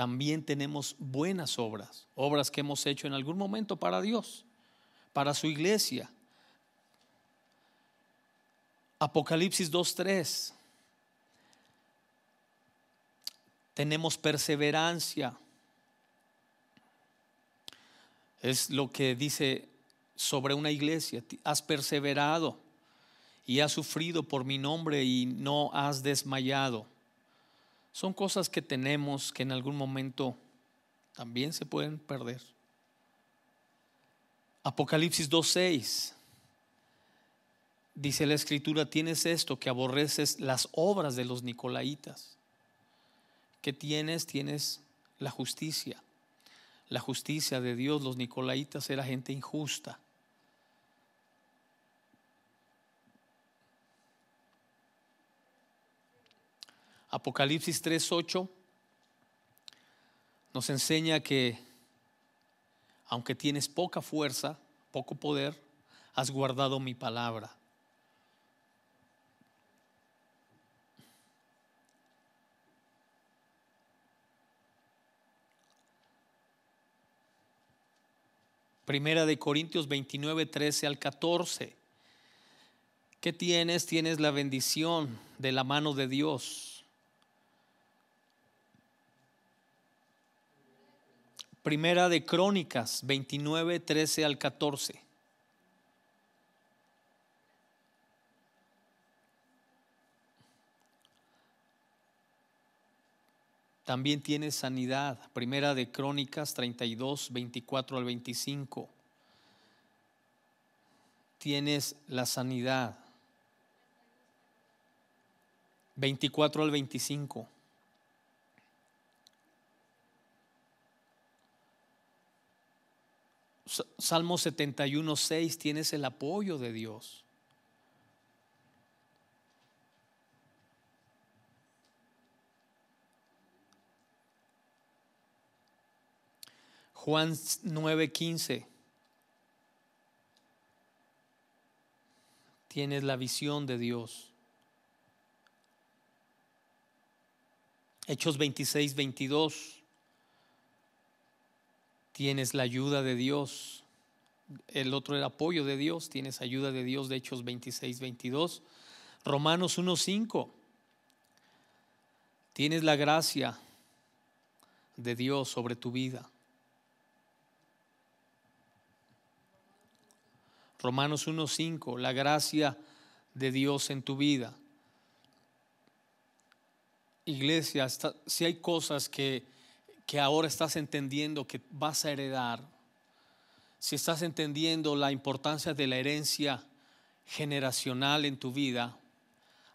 también tenemos buenas obras, obras que hemos hecho en algún momento para Dios, para su iglesia. Apocalipsis 2.3. Tenemos perseverancia. Es lo que dice sobre una iglesia. Has perseverado y has sufrido por mi nombre y no has desmayado. Son cosas que tenemos que en algún momento también se pueden perder. Apocalipsis 2.6 dice la escritura, tienes esto, que aborreces las obras de los nicolaitas. ¿Qué tienes? Tienes la justicia. La justicia de Dios, los nicolaitas era gente injusta. Apocalipsis 3.8 nos enseña que aunque tienes poca fuerza, poco poder, has guardado mi palabra. Primera de Corintios 29, 13 al 14. ¿Qué tienes? Tienes la bendición de la mano de Dios Primera de Crónicas 29, 13 al 14. También tienes sanidad. Primera de Crónicas 32, 24 al 25. Tienes la sanidad. 24 al 25. Salmo 71, 6, tienes el apoyo de Dios. Juan 9:15. Tienes la visión de Dios. Hechos 26, 22 tienes la ayuda de Dios. El otro el apoyo de Dios, tienes ayuda de Dios de Hechos 26, 22. Romanos 1, 5. Tienes la gracia de Dios sobre tu vida. Romanos 1.5, la gracia de Dios en tu vida. Iglesia, si hay cosas que que ahora estás entendiendo que vas a heredar, si estás entendiendo la importancia de la herencia generacional en tu vida,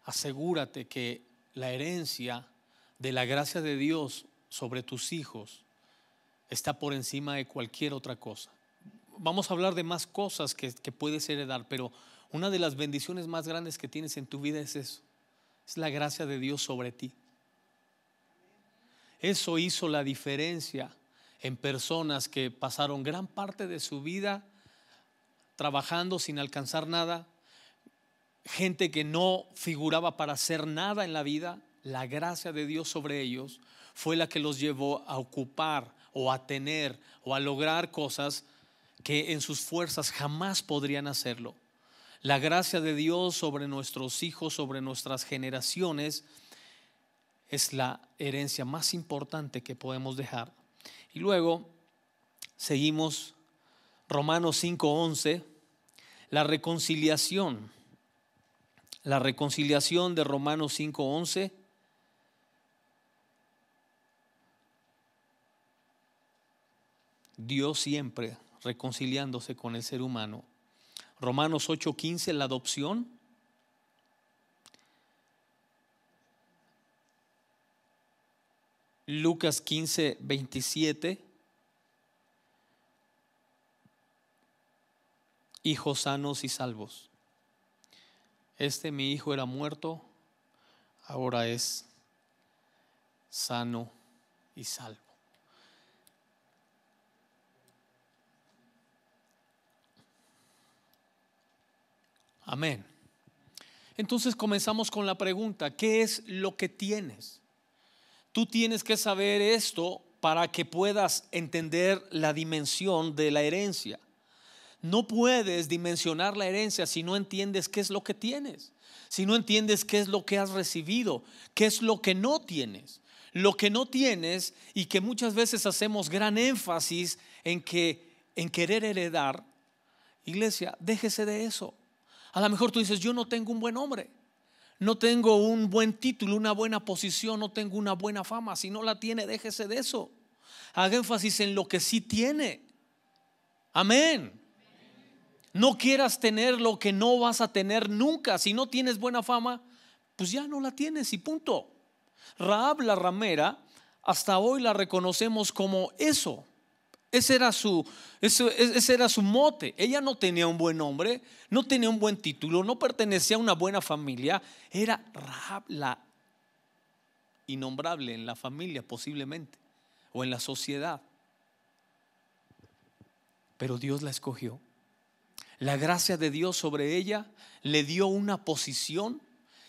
asegúrate que la herencia de la gracia de Dios sobre tus hijos está por encima de cualquier otra cosa. Vamos a hablar de más cosas que, puedes heredar, pero una de las bendiciones más grandes que tienes en tu vida es eso, es la gracia de Dios sobre ti. Eso hizo la diferencia en personas que pasaron gran parte de su vida trabajando sin alcanzar nada, gente que no figuraba para hacer nada en la vida, la gracia de Dios sobre ellos fue la que los llevó a ocupar o a tener o a lograr cosas que en sus fuerzas jamás podrían hacerlo. La gracia de Dios sobre nuestros hijos, sobre nuestras generaciones, es la herencia más importante que podemos dejar. Y luego seguimos Romanos 5:11, la reconciliación. La reconciliación de Romanos 5:11. Dios siempre reconciliándose con el ser humano. Romanos 8:15, la adopción. Lucas 15, 27. Hijos sanos y salvos. Este mi hijo era muerto, ahora es sano y salvo. Amén. Entonces comenzamos con la pregunta, ¿qué es lo que tienes? Tú tienes que saber esto para que puedas entender la dimensión de la herencia. No puedes dimensionar la herencia si no entiendes qué es lo que tienes, si no entiendes qué es lo que has recibido, qué es lo que no tienes. Lo que no tienes y que muchas veces hacemos gran énfasis en que en querer heredar, iglesia, déjese de eso. A lo mejor tú dices, "Yo no tengo un buen hombre." no tengo un buen título, una buena posición, no tengo una buena fama. Si no la tiene, déjese de eso. Haga énfasis en lo que sí tiene. Amén. No quieras tener lo que no vas a tener nunca. Si no tienes buena fama, pues ya no la tienes y punto. Raab la ramera, hasta hoy la reconocemos como eso, ese era, su, era su mote. Ella no tenía un buen nombre, no tenía un buen título, no pertenecía a una buena familia. Era Rahab la innombrable en la familia posiblemente o en la sociedad. Pero Dios la escogió. La gracia de Dios sobre ella le dio una posición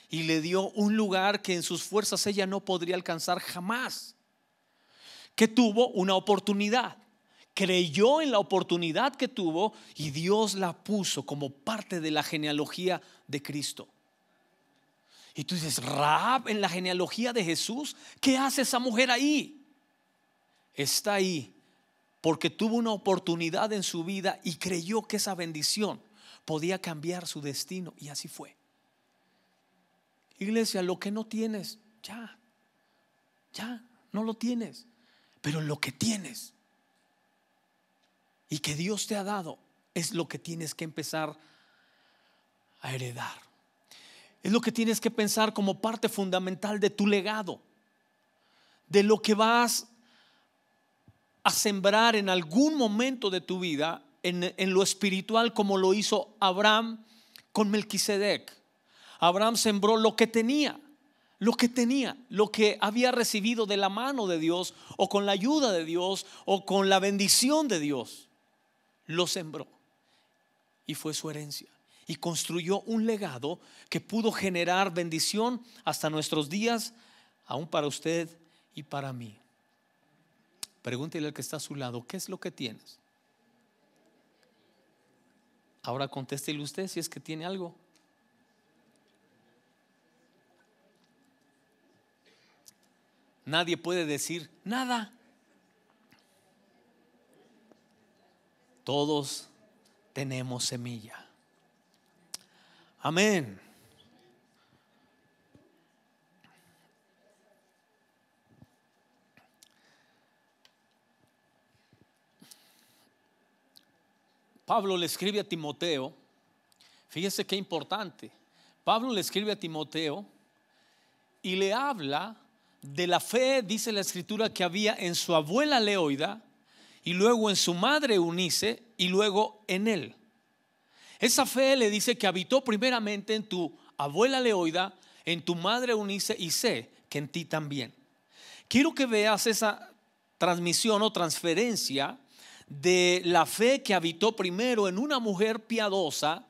y le dio un lugar que en sus fuerzas ella no podría alcanzar jamás. Que tuvo una oportunidad creyó en la oportunidad que tuvo y Dios la puso como parte de la genealogía de Cristo. Y tú dices, Rab, en la genealogía de Jesús, ¿qué hace esa mujer ahí? Está ahí porque tuvo una oportunidad en su vida y creyó que esa bendición podía cambiar su destino y así fue. Iglesia, lo que no tienes, ya, ya, no lo tienes, pero lo que tienes y que Dios te ha dado es lo que tienes que empezar a heredar. Es lo que tienes que pensar como parte fundamental de tu legado, de lo que vas a sembrar en algún momento de tu vida, en, lo espiritual, como lo hizo Abraham con Melquisedec. Abraham sembró lo que tenía, lo que tenía, lo que había recibido de la mano de Dios, o con la ayuda de Dios, o con la bendición de Dios lo sembró y fue su herencia. Y construyó un legado que pudo generar bendición hasta nuestros días, aún para usted y para mí. Pregúntele al que está a su lado, ¿qué es lo que tienes? Ahora contéstele usted si es que tiene algo. Nadie puede decir nada. Todos tenemos semilla. Amén. Pablo le escribe a Timoteo, fíjese qué importante, Pablo le escribe a Timoteo y le habla de la fe, dice la escritura, que había en su abuela Leoida y luego en su madre unice y luego en él. Esa fe le dice que habitó primeramente en tu abuela Leoida, en tu madre unice y sé que en ti también. Quiero que veas esa transmisión o transferencia de la fe que habitó primero en una mujer piadosa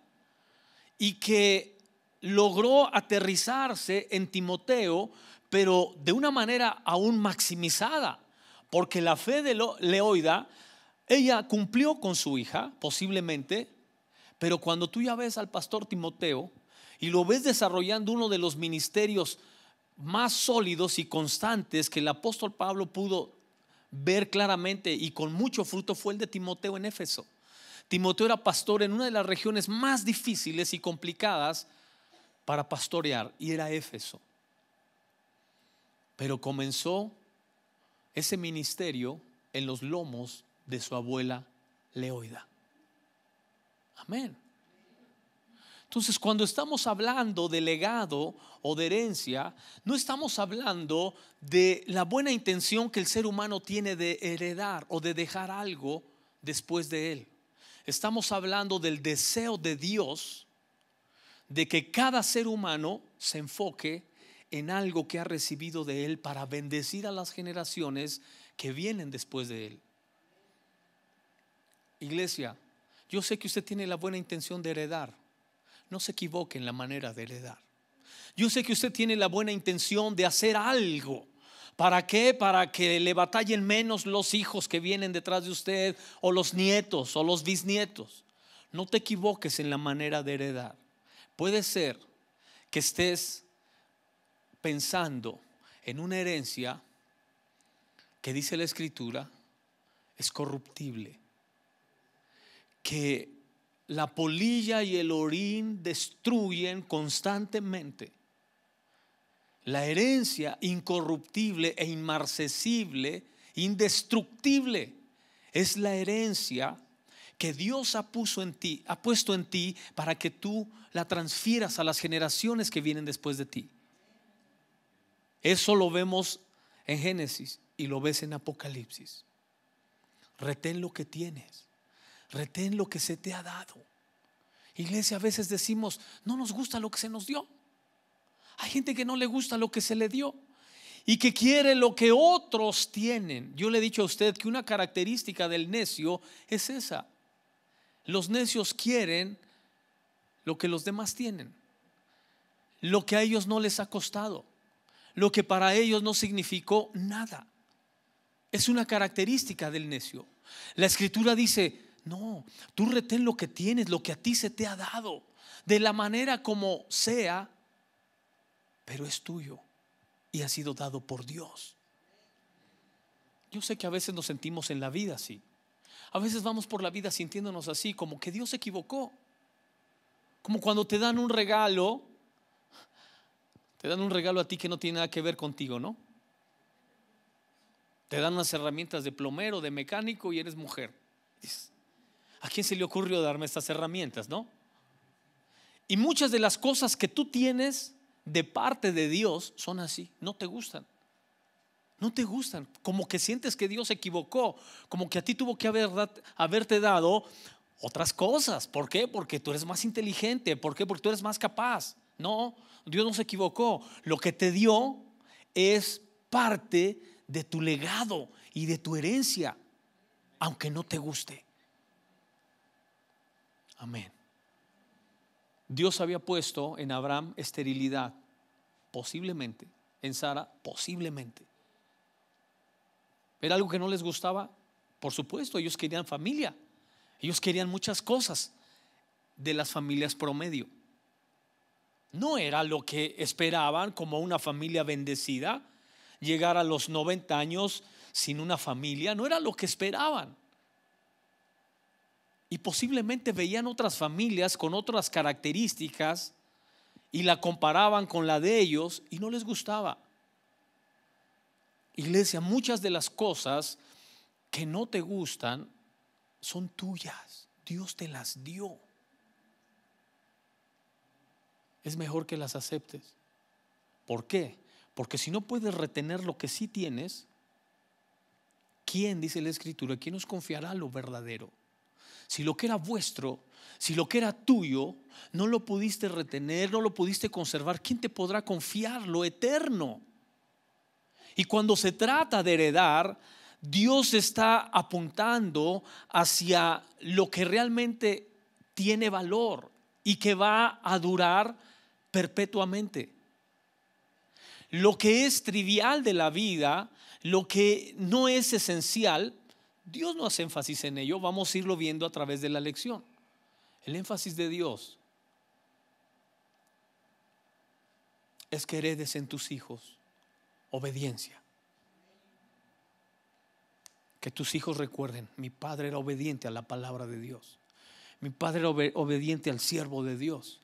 y que logró aterrizarse en Timoteo, pero de una manera aún maximizada porque la fe de Leoida, ella cumplió con su hija, posiblemente, pero cuando tú ya ves al pastor Timoteo y lo ves desarrollando uno de los ministerios más sólidos y constantes que el apóstol Pablo pudo ver claramente y con mucho fruto fue el de Timoteo en Éfeso. Timoteo era pastor en una de las regiones más difíciles y complicadas para pastorear y era Éfeso. Pero comenzó ese ministerio en los lomos de su abuela Leoida. Amén. Entonces, cuando estamos hablando de legado o de herencia, no estamos hablando de la buena intención que el ser humano tiene de heredar o de dejar algo después de él. Estamos hablando del deseo de Dios de que cada ser humano se enfoque en algo que ha recibido de Él para bendecir a las generaciones que vienen después de Él. Iglesia, yo sé que usted tiene la buena intención de heredar. No se equivoque en la manera de heredar. Yo sé que usted tiene la buena intención de hacer algo. ¿Para qué? Para que le batallen menos los hijos que vienen detrás de usted o los nietos o los bisnietos. No te equivoques en la manera de heredar. Puede ser que estés pensando en una herencia que dice la escritura es corruptible, que la polilla y el orín destruyen constantemente. La herencia incorruptible e inmarcesible, indestructible, es la herencia que Dios ha, puso en ti, ha puesto en ti para que tú la transfieras a las generaciones que vienen después de ti. Eso lo vemos en Génesis y lo ves en Apocalipsis. Retén lo que tienes, retén lo que se te ha dado. Iglesia, a veces decimos, no nos gusta lo que se nos dio. Hay gente que no le gusta lo que se le dio y que quiere lo que otros tienen. Yo le he dicho a usted que una característica del necio es esa. Los necios quieren lo que los demás tienen, lo que a ellos no les ha costado lo que para ellos no significó nada. Es una característica del necio. La escritura dice, no, tú retén lo que tienes, lo que a ti se te ha dado, de la manera como sea, pero es tuyo y ha sido dado por Dios. Yo sé que a veces nos sentimos en la vida así. A veces vamos por la vida sintiéndonos así, como que Dios se equivocó. Como cuando te dan un regalo te dan un regalo a ti que no tiene nada que ver contigo, ¿no? Te dan unas herramientas de plomero, de mecánico y eres mujer. ¿A quién se le ocurrió darme estas herramientas, no? Y muchas de las cosas que tú tienes de parte de Dios son así, no te gustan. No te gustan, como que sientes que Dios se equivocó, como que a ti tuvo que haber, haberte dado otras cosas. ¿Por qué? Porque tú eres más inteligente, ¿por qué? Porque tú eres más capaz. No, Dios no se equivocó. Lo que te dio es parte de tu legado y de tu herencia, aunque no te guste. Amén. Dios había puesto en Abraham esterilidad, posiblemente, en Sara, posiblemente. ¿Era algo que no les gustaba? Por supuesto, ellos querían familia, ellos querían muchas cosas de las familias promedio. No era lo que esperaban como una familia bendecida, llegar a los 90 años sin una familia, no era lo que esperaban. Y posiblemente veían otras familias con otras características y la comparaban con la de ellos y no les gustaba. Iglesia, muchas de las cosas que no te gustan son tuyas. Dios te las dio es mejor que las aceptes. ¿Por qué? Porque si no puedes retener lo que sí tienes, ¿quién, dice la Escritura, quién nos confiará lo verdadero? Si lo que era vuestro, si lo que era tuyo, no lo pudiste retener, no lo pudiste conservar, ¿quién te podrá confiar lo eterno? Y cuando se trata de heredar, Dios está apuntando hacia lo que realmente tiene valor y que va a durar perpetuamente. Lo que es trivial de la vida, lo que no es esencial, Dios no hace énfasis en ello, vamos a irlo viendo a través de la lección. El énfasis de Dios es que heredes en tus hijos obediencia. Que tus hijos recuerden, mi padre era obediente a la palabra de Dios. Mi padre era obediente al siervo de Dios.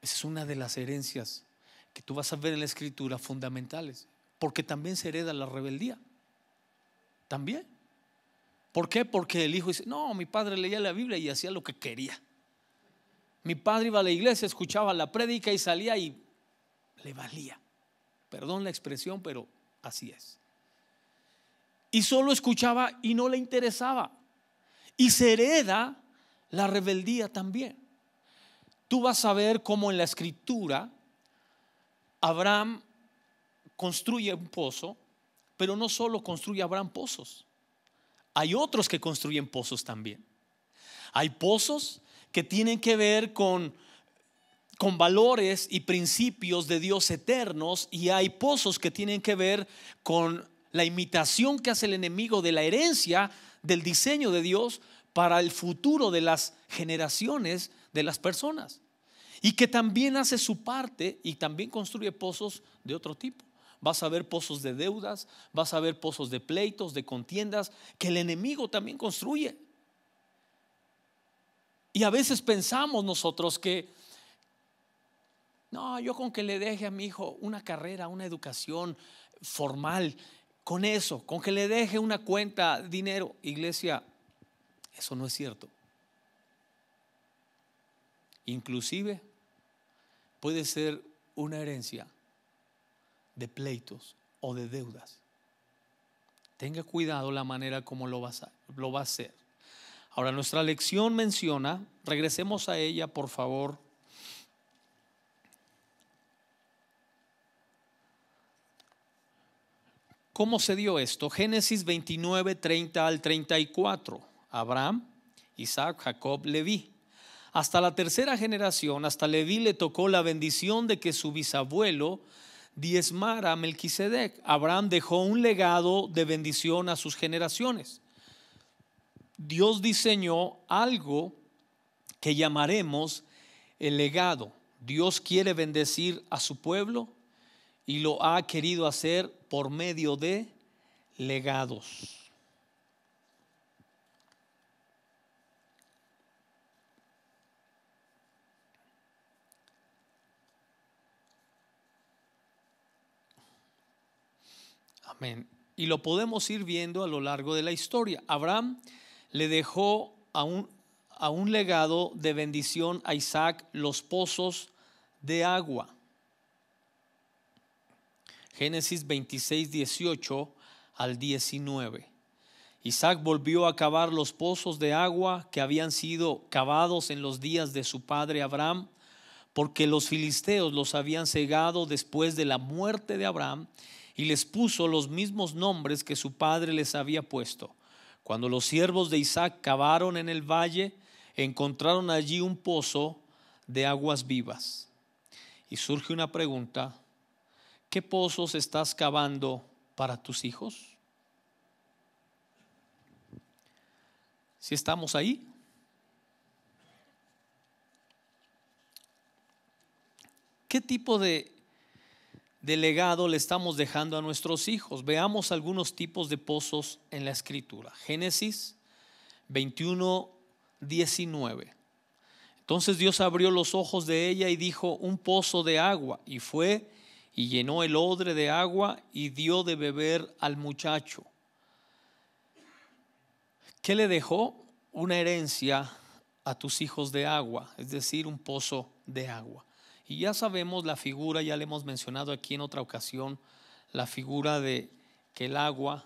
Esa es una de las herencias que tú vas a ver en la escritura fundamentales, porque también se hereda la rebeldía. También. ¿Por qué? Porque el hijo dice, no, mi padre leía la Biblia y hacía lo que quería. Mi padre iba a la iglesia, escuchaba la prédica y salía y le valía. Perdón la expresión, pero así es. Y solo escuchaba y no le interesaba. Y se hereda la rebeldía también tú vas a ver cómo en la escritura Abraham construye un pozo, pero no solo construye Abraham pozos. Hay otros que construyen pozos también. Hay pozos que tienen que ver con, con valores y principios de Dios eternos y hay pozos que tienen que ver con la imitación que hace el enemigo de la herencia del diseño de Dios para el futuro de las generaciones de las personas y que también hace su parte y también construye pozos de otro tipo. Vas a ver pozos de deudas, vas a ver pozos de pleitos, de contiendas, que el enemigo también construye. Y a veces pensamos nosotros que, no, yo con que le deje a mi hijo una carrera, una educación formal, con eso, con que le deje una cuenta, dinero, iglesia, eso no es cierto. Inclusive puede ser una herencia de pleitos o de deudas. Tenga cuidado la manera como lo va a, lo va a hacer. Ahora, nuestra lección menciona, regresemos a ella, por favor. ¿Cómo se dio esto? Génesis 29, 30 al 34. Abraham, Isaac, Jacob, Leví. Hasta la tercera generación, hasta Leví le tocó la bendición de que su bisabuelo diezmara a Melquisedec. Abraham dejó un legado de bendición a sus generaciones. Dios diseñó algo que llamaremos el legado. Dios quiere bendecir a su pueblo y lo ha querido hacer por medio de legados. Y lo podemos ir viendo a lo largo de la historia. Abraham le dejó a un, a un legado de bendición a Isaac los pozos de agua. Génesis 26, 18 al 19. Isaac volvió a cavar los pozos de agua que habían sido cavados en los días de su padre Abraham, porque los filisteos los habían cegado después de la muerte de Abraham y les puso los mismos nombres que su padre les había puesto. Cuando los siervos de Isaac cavaron en el valle, encontraron allí un pozo de aguas vivas. Y surge una pregunta, ¿qué pozos estás cavando para tus hijos? Si estamos ahí. ¿Qué tipo de de legado le estamos dejando a nuestros hijos. Veamos algunos tipos de pozos en la escritura. Génesis 21, 19. Entonces Dios abrió los ojos de ella y dijo, un pozo de agua. Y fue y llenó el odre de agua y dio de beber al muchacho. ¿Qué le dejó? Una herencia a tus hijos de agua, es decir, un pozo de agua. Y ya sabemos la figura, ya le hemos mencionado aquí en otra ocasión, la figura de que el agua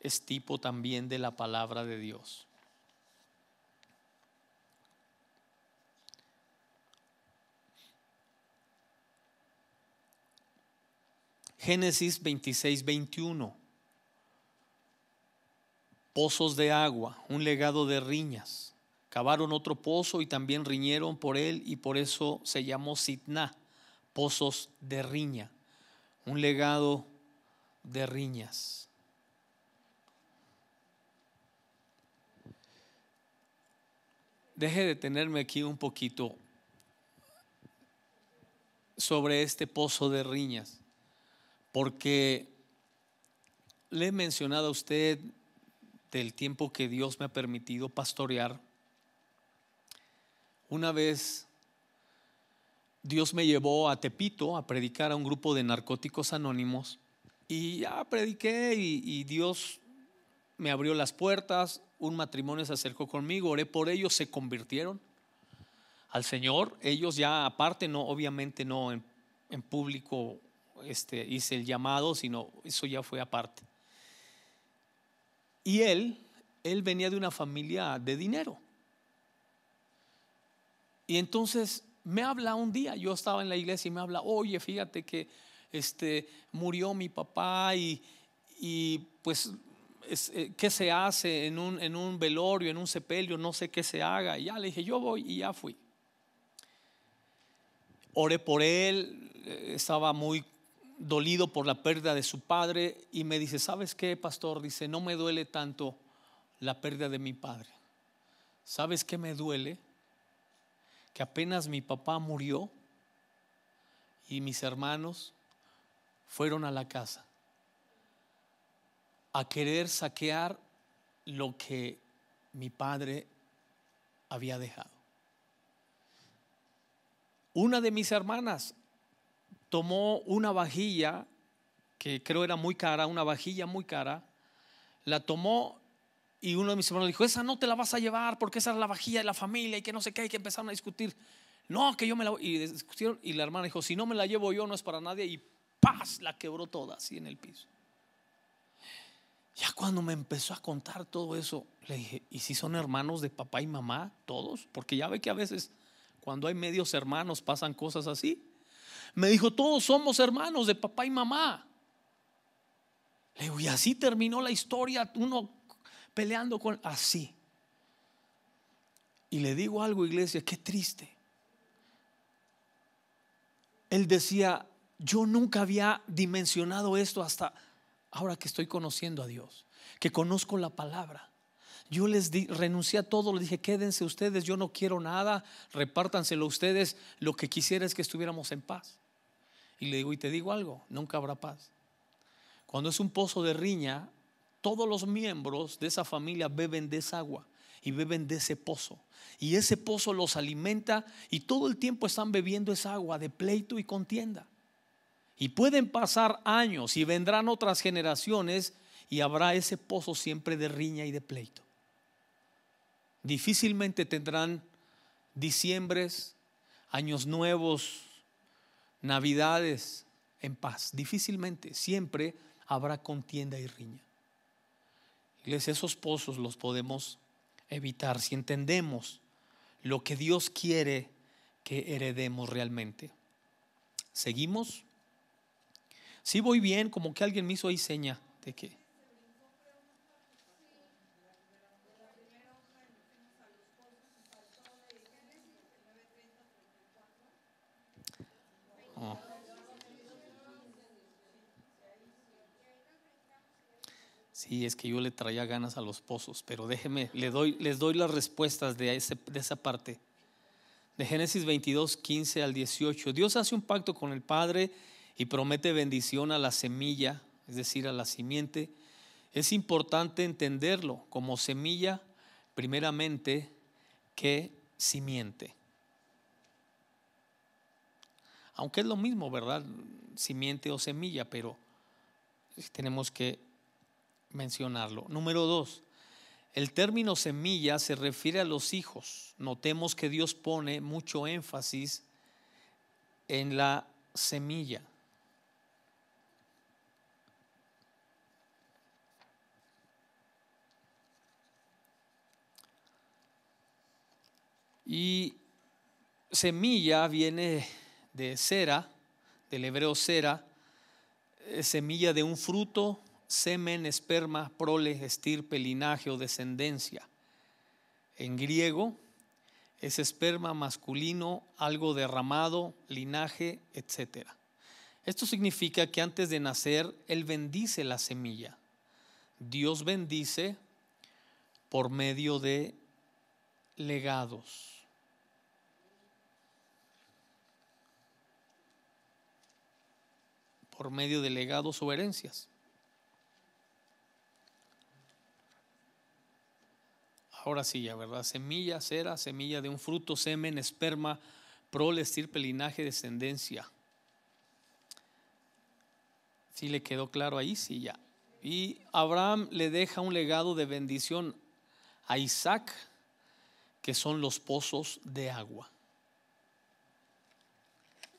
es tipo también de la palabra de Dios. Génesis 26, 21. Pozos de agua, un legado de riñas. Cavaron otro pozo y también riñeron por él y por eso se llamó Sidna, pozos de riña, un legado de riñas. Deje de tenerme aquí un poquito sobre este pozo de riñas, porque le he mencionado a usted del tiempo que Dios me ha permitido pastorear una vez Dios me llevó a Tepito a predicar a un grupo de narcóticos anónimos y ya prediqué y, Dios me abrió las puertas, un matrimonio se acercó conmigo, oré por ellos, se convirtieron al Señor. Ellos ya aparte, no, obviamente no en, público este, hice el llamado, sino eso ya fue aparte. Y él, él venía de una familia de dinero. Y entonces me habla un día, yo estaba en la iglesia y me habla, oye, fíjate que este, murió mi papá y, pues, eh, ¿qué se hace en un, en un velorio, en un sepelio? No sé qué se haga. Y ya le dije, yo voy y ya fui. Oré por él, eh, estaba muy dolido por la pérdida de su padre y me dice, ¿sabes qué, pastor? Dice, no me duele tanto la pérdida de mi padre. ¿Sabes qué me duele? que apenas mi papá murió y mis hermanos fueron a la casa a querer saquear lo que mi padre había dejado. Una de mis hermanas tomó una vajilla que creo era muy cara, una vajilla muy cara, la tomó y uno de mis hermanos dijo, esa no te la vas a llevar porque esa es la vajilla de la familia y que no sé qué, y que empezaron a discutir. No, que yo me la Y discutieron y la hermana dijo, si no me la llevo yo no es para nadie. Y paz, la quebró toda así en el piso. Ya cuando me empezó a contar todo eso, le dije, ¿y si son hermanos de papá y mamá todos? Porque ya ve que a veces cuando hay medios hermanos pasan cosas así. Me dijo, todos somos hermanos de papá y mamá. Le digo, y así terminó la historia. Uno peleando con así. Y le digo algo, iglesia, qué triste. Él decía, yo nunca había dimensionado esto hasta ahora que estoy conociendo a Dios, que conozco la palabra. Yo les renuncié a todo, le dije, quédense ustedes, yo no quiero nada, repártanselo ustedes, lo que quisiera es que estuviéramos en paz. Y le digo, y te digo algo, nunca habrá paz. Cuando es un pozo de riña, todos los miembros de esa familia beben de esa agua y beben de ese pozo. Y ese pozo los alimenta y todo el tiempo están bebiendo esa agua de pleito y contienda. Y pueden pasar años y vendrán otras generaciones y habrá ese pozo siempre de riña y de pleito. Difícilmente tendrán diciembres, años nuevos, navidades en paz. Difícilmente, siempre habrá contienda y riña esos pozos los podemos evitar si entendemos lo que Dios quiere que heredemos realmente. ¿Seguimos? Si voy bien, como que alguien me hizo ahí seña de que... Sí, es que yo le traía ganas a los pozos, pero déjeme, le doy, les doy las respuestas de, de esa parte. De Génesis 22, 15 al 18. Dios hace un pacto con el Padre y promete bendición a la semilla, es decir, a la simiente. Es importante entenderlo como semilla, primeramente, que simiente. Aunque es lo mismo, ¿verdad? Simiente o semilla, pero tenemos que mencionarlo. Número dos, el término semilla se refiere a los hijos. Notemos que Dios pone mucho énfasis en la semilla. Y semilla viene de cera, del hebreo cera, eh, semilla de un fruto, semen, esperma, prole, estirpe, linaje o descendencia. En griego es esperma masculino, algo derramado, linaje, etc. Esto significa que antes de nacer, Él bendice la semilla. Dios bendice por medio de legados. Por medio de legados o herencias. ahora sí ya, ¿verdad? Semilla, cera, semilla de un fruto, semen, esperma, prole, estirpe, linaje, descendencia. Si ¿Sí le quedó claro ahí, sí ya. Y Abraham le deja un legado de bendición a Isaac, que son los pozos de agua.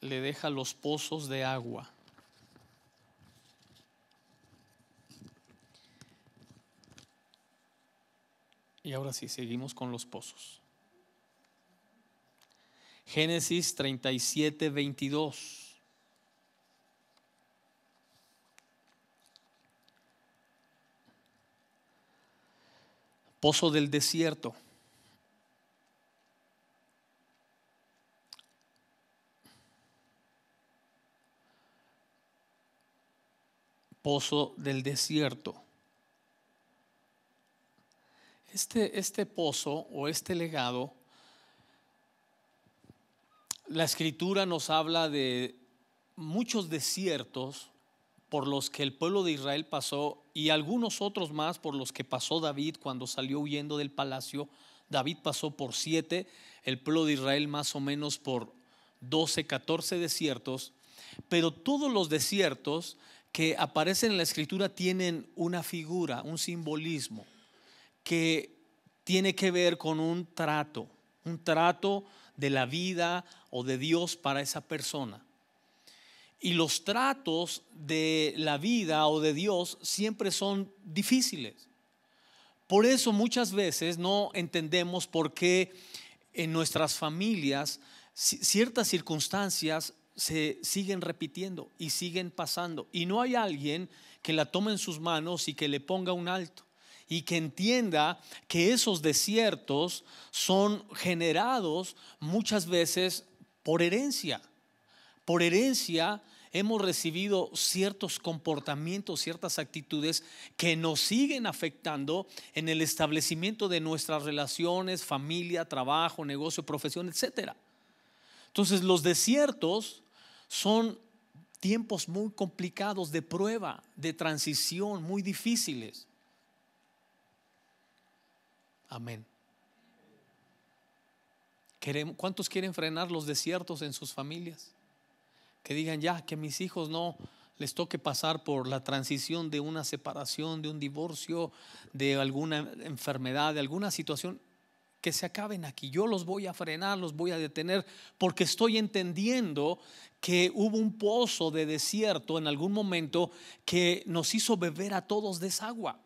Le deja los pozos de agua. Y ahora sí, seguimos con los pozos. Génesis 37, 22. Pozo del desierto. Pozo del desierto. Este, este, pozo o este legado, la escritura nos habla de muchos desiertos por los que el pueblo de Israel pasó y algunos otros más por los que pasó David cuando salió huyendo del palacio. David pasó por siete, el pueblo de Israel más o menos por doce, catorce desiertos, pero todos los desiertos que aparecen en la escritura tienen una figura, un simbolismo que tiene que ver con un trato, un trato de la vida o de Dios para esa persona. Y los tratos de la vida o de Dios siempre son difíciles. Por eso muchas veces no entendemos por qué en nuestras familias ciertas circunstancias se siguen repitiendo y siguen pasando. Y no hay alguien que la tome en sus manos y que le ponga un alto y que entienda que esos desiertos son generados muchas veces por herencia. Por herencia hemos recibido ciertos comportamientos, ciertas actitudes que nos siguen afectando en el establecimiento de nuestras relaciones, familia, trabajo, negocio, profesión, etc. Entonces los desiertos son tiempos muy complicados de prueba, de transición, muy difíciles. Amén. ¿Cuántos quieren frenar los desiertos en sus familias? Que digan ya, que mis hijos no les toque pasar por la transición de una separación, de un divorcio, de alguna enfermedad, de alguna situación, que se acaben aquí. Yo los voy a frenar, los voy a detener, porque estoy entendiendo que hubo un pozo de desierto en algún momento que nos hizo beber a todos desagua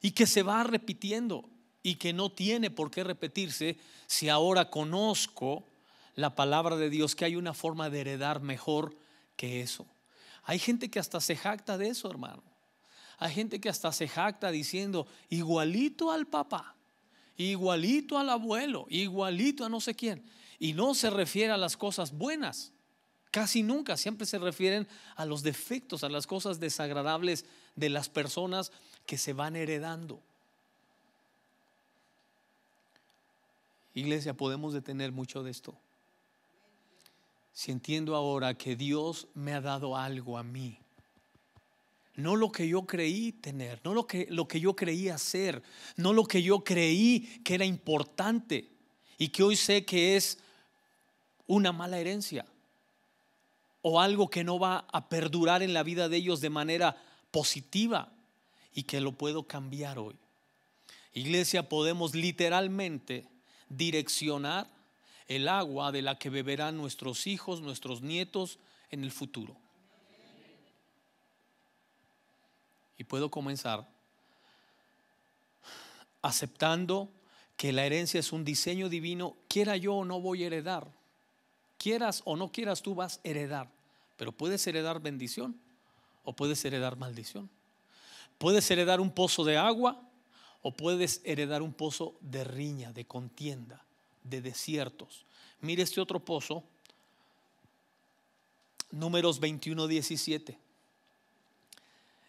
y que se va repitiendo y que no tiene por qué repetirse si ahora conozco la palabra de Dios, que hay una forma de heredar mejor que eso. Hay gente que hasta se jacta de eso, hermano. Hay gente que hasta se jacta diciendo, igualito al papá, igualito al abuelo, igualito a no sé quién. Y no se refiere a las cosas buenas, casi nunca, siempre se refieren a los defectos, a las cosas desagradables de las personas que se van heredando. Iglesia, podemos detener mucho de esto. Si entiendo ahora que Dios me ha dado algo a mí, no lo que yo creí tener, no lo que, lo que yo creí hacer, no lo que yo creí que era importante y que hoy sé que es una mala herencia o algo que no va a perdurar en la vida de ellos de manera positiva y que lo puedo cambiar hoy. Iglesia, podemos literalmente direccionar el agua de la que beberán nuestros hijos, nuestros nietos en el futuro. Y puedo comenzar aceptando que la herencia es un diseño divino, quiera yo o no voy a heredar. Quieras o no quieras, tú vas a heredar. Pero puedes heredar bendición o puedes heredar maldición. Puedes heredar un pozo de agua o puedes heredar un pozo de riña, de contienda, de desiertos. Mire este otro pozo, números 21, 17.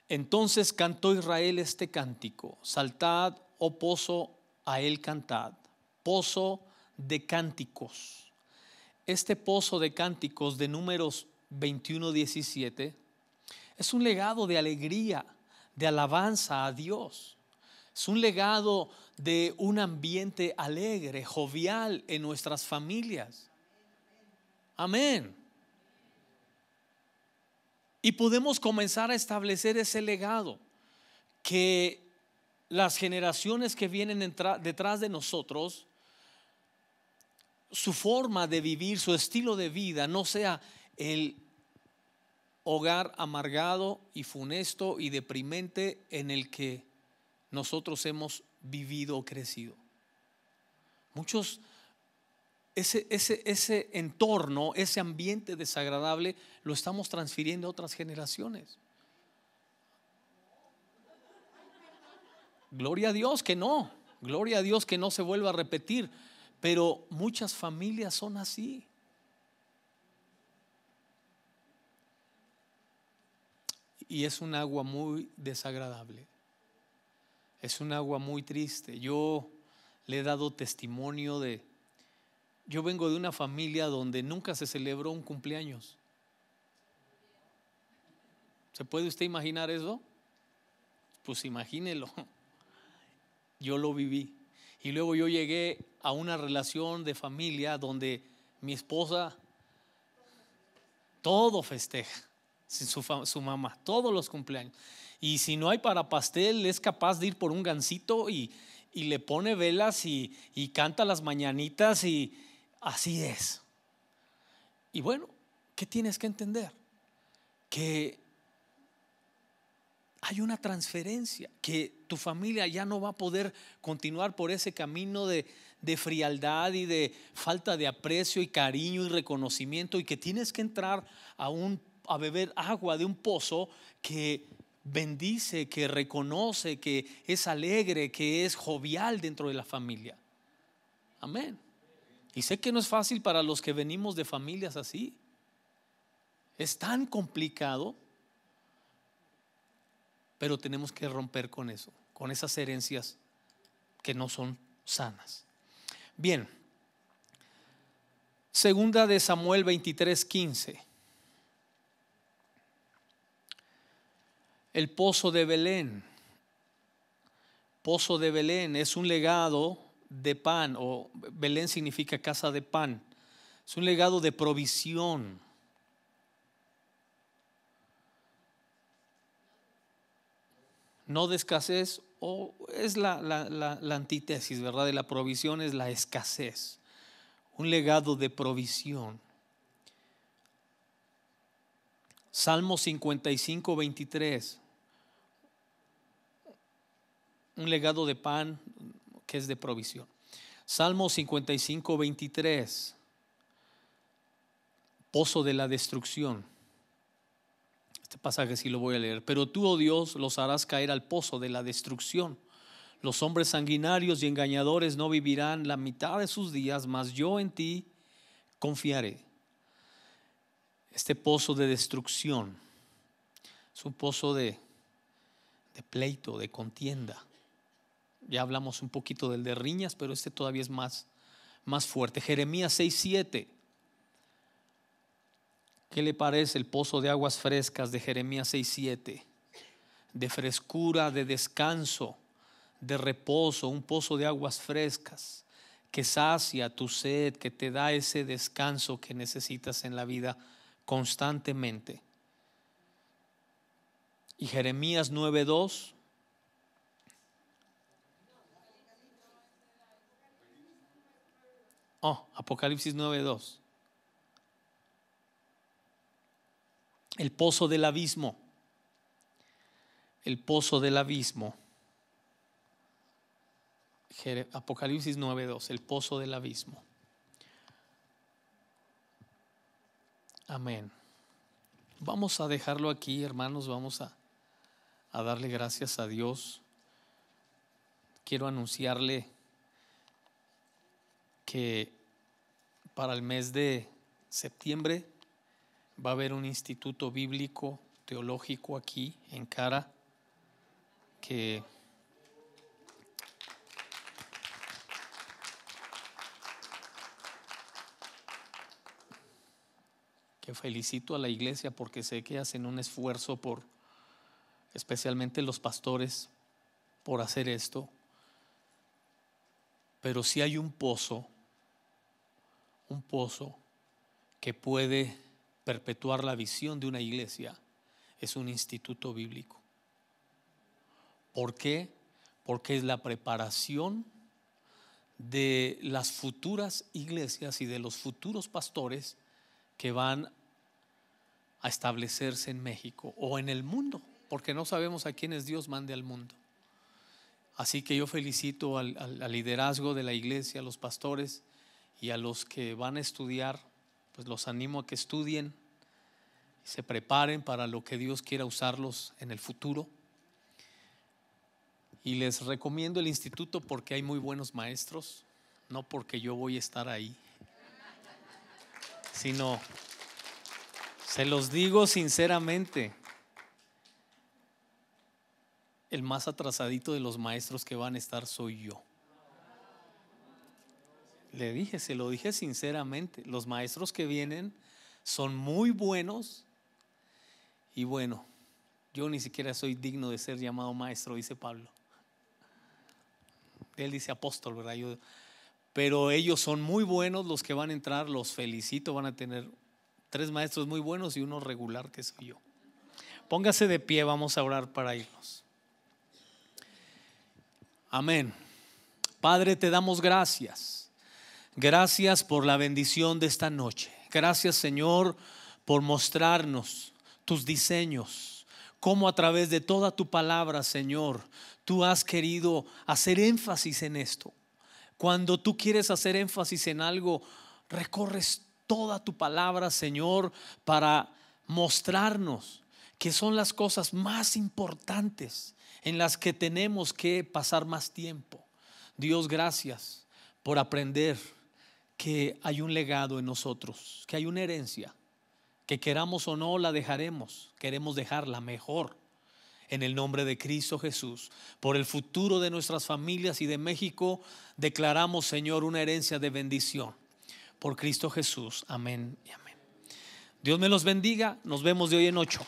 Entonces cantó Israel este cántico, saltad, oh pozo, a él cantad, pozo de cánticos. Este pozo de cánticos de números 21, 17 es un legado de alegría, de alabanza a Dios. Es un legado de un ambiente alegre, jovial en nuestras familias. Amén. Y podemos comenzar a establecer ese legado que las generaciones que vienen detrás de nosotros, su forma de vivir, su estilo de vida, no sea el hogar amargado y funesto y deprimente en el que nosotros hemos vivido o crecido. Muchos, ese, ese, ese entorno, ese ambiente desagradable, lo estamos transfiriendo a otras generaciones. Gloria a Dios que no, gloria a Dios que no se vuelva a repetir, pero muchas familias son así. Y es un agua muy desagradable. Es un agua muy triste. Yo le he dado testimonio de... Yo vengo de una familia donde nunca se celebró un cumpleaños. ¿Se puede usted imaginar eso? Pues imagínelo. *laughs* Yo lo viví. Y luego yo llegué a una relación de familia donde mi esposa todo festeja, su, su mamá, todos los cumpleaños. Y si no hay para pastel, es capaz de ir por un gancito y, le pone velas y, canta las mañanitas y así es. Y bueno, ¿qué tienes que entender? Que hay una transferencia, que tu familia ya no va a poder continuar por ese camino de, de, frialdad y de falta de aprecio y cariño y reconocimiento y que tienes que entrar a, un, a beber agua de un pozo que bendice, que reconoce, que es alegre, que es jovial dentro de la familia. Amén. Y sé que no es fácil para los que venimos de familias así. Es tan complicado, pero tenemos que romper con eso, con esas herencias que no son sanas. Bien, segunda de Samuel 23, 15. el pozo de Belén. Pozo de Belén es un legado de pan, o Belén significa casa de pan. Es un legado de provisión. No de escasez, o es la, antítesis, ¿verdad? De la provisión es la escasez. Un legado de provisión. Salmo 55, 23 un legado de pan que es de provisión. Salmo 55, 23, pozo de la destrucción. Este pasaje sí lo voy a leer. Pero tú, oh Dios, los harás caer al pozo de la destrucción. Los hombres sanguinarios y engañadores no vivirán la mitad de sus días, mas yo en ti confiaré. Este pozo de destrucción es un pozo de, de pleito, de contienda ya hablamos un poquito del de riñas, pero este todavía es más, más fuerte. Jeremías 6.7. ¿Qué le parece el pozo de aguas frescas de Jeremías 6.7? De frescura, de descanso, de reposo, un pozo de aguas frescas que sacia tu sed, que te da ese descanso que necesitas en la vida constantemente. Y Jeremías 9.2 Oh, Apocalipsis 9.2. El pozo del abismo. El pozo del abismo. Apocalipsis 9.2, el pozo del abismo. Amén. Vamos a dejarlo aquí, hermanos, vamos a, a darle gracias a Dios. Quiero anunciarle que para el mes de septiembre va a haber un instituto bíblico teológico aquí en Cara que que felicito a la iglesia porque sé que hacen un esfuerzo por especialmente los pastores por hacer esto. Pero si hay un pozo un pozo que puede perpetuar la visión de una iglesia es un instituto bíblico. ¿Por qué? Porque es la preparación de las futuras iglesias y de los futuros pastores que van a establecerse en México o en el mundo, porque no sabemos a quiénes Dios mande al mundo. Así que yo felicito al, al liderazgo de la iglesia, a los pastores, y a los que van a estudiar, pues los animo a que estudien, se preparen para lo que Dios quiera usarlos en el futuro. Y les recomiendo el instituto porque hay muy buenos maestros, no porque yo voy a estar ahí, sino, se los digo sinceramente, el más atrasadito de los maestros que van a estar soy yo le dije, se lo dije sinceramente, los maestros que vienen son muy buenos y bueno, yo ni siquiera soy digno de ser llamado maestro, dice Pablo. Él dice apóstol, ¿verdad? Yo, pero ellos son muy buenos los que van a entrar, los felicito, van a tener tres maestros muy buenos y uno regular que soy yo. Póngase de pie, vamos a orar para irnos. Amén. Padre, te damos gracias. Gracias por la bendición de esta noche. Gracias Señor por mostrarnos tus diseños, cómo a través de toda tu palabra, Señor, tú has querido hacer énfasis en esto. Cuando tú quieres hacer énfasis en algo, recorres toda tu palabra, Señor, para mostrarnos que son las cosas más importantes en las que tenemos que pasar más tiempo. Dios, gracias por aprender que hay un legado en nosotros, que hay una herencia, que queramos o no la dejaremos, queremos dejarla mejor en el nombre de Cristo Jesús. Por el futuro de nuestras familias y de México, declaramos, Señor, una herencia de bendición. Por Cristo Jesús. Amén y amén. Dios me los bendiga. Nos vemos de hoy en ocho.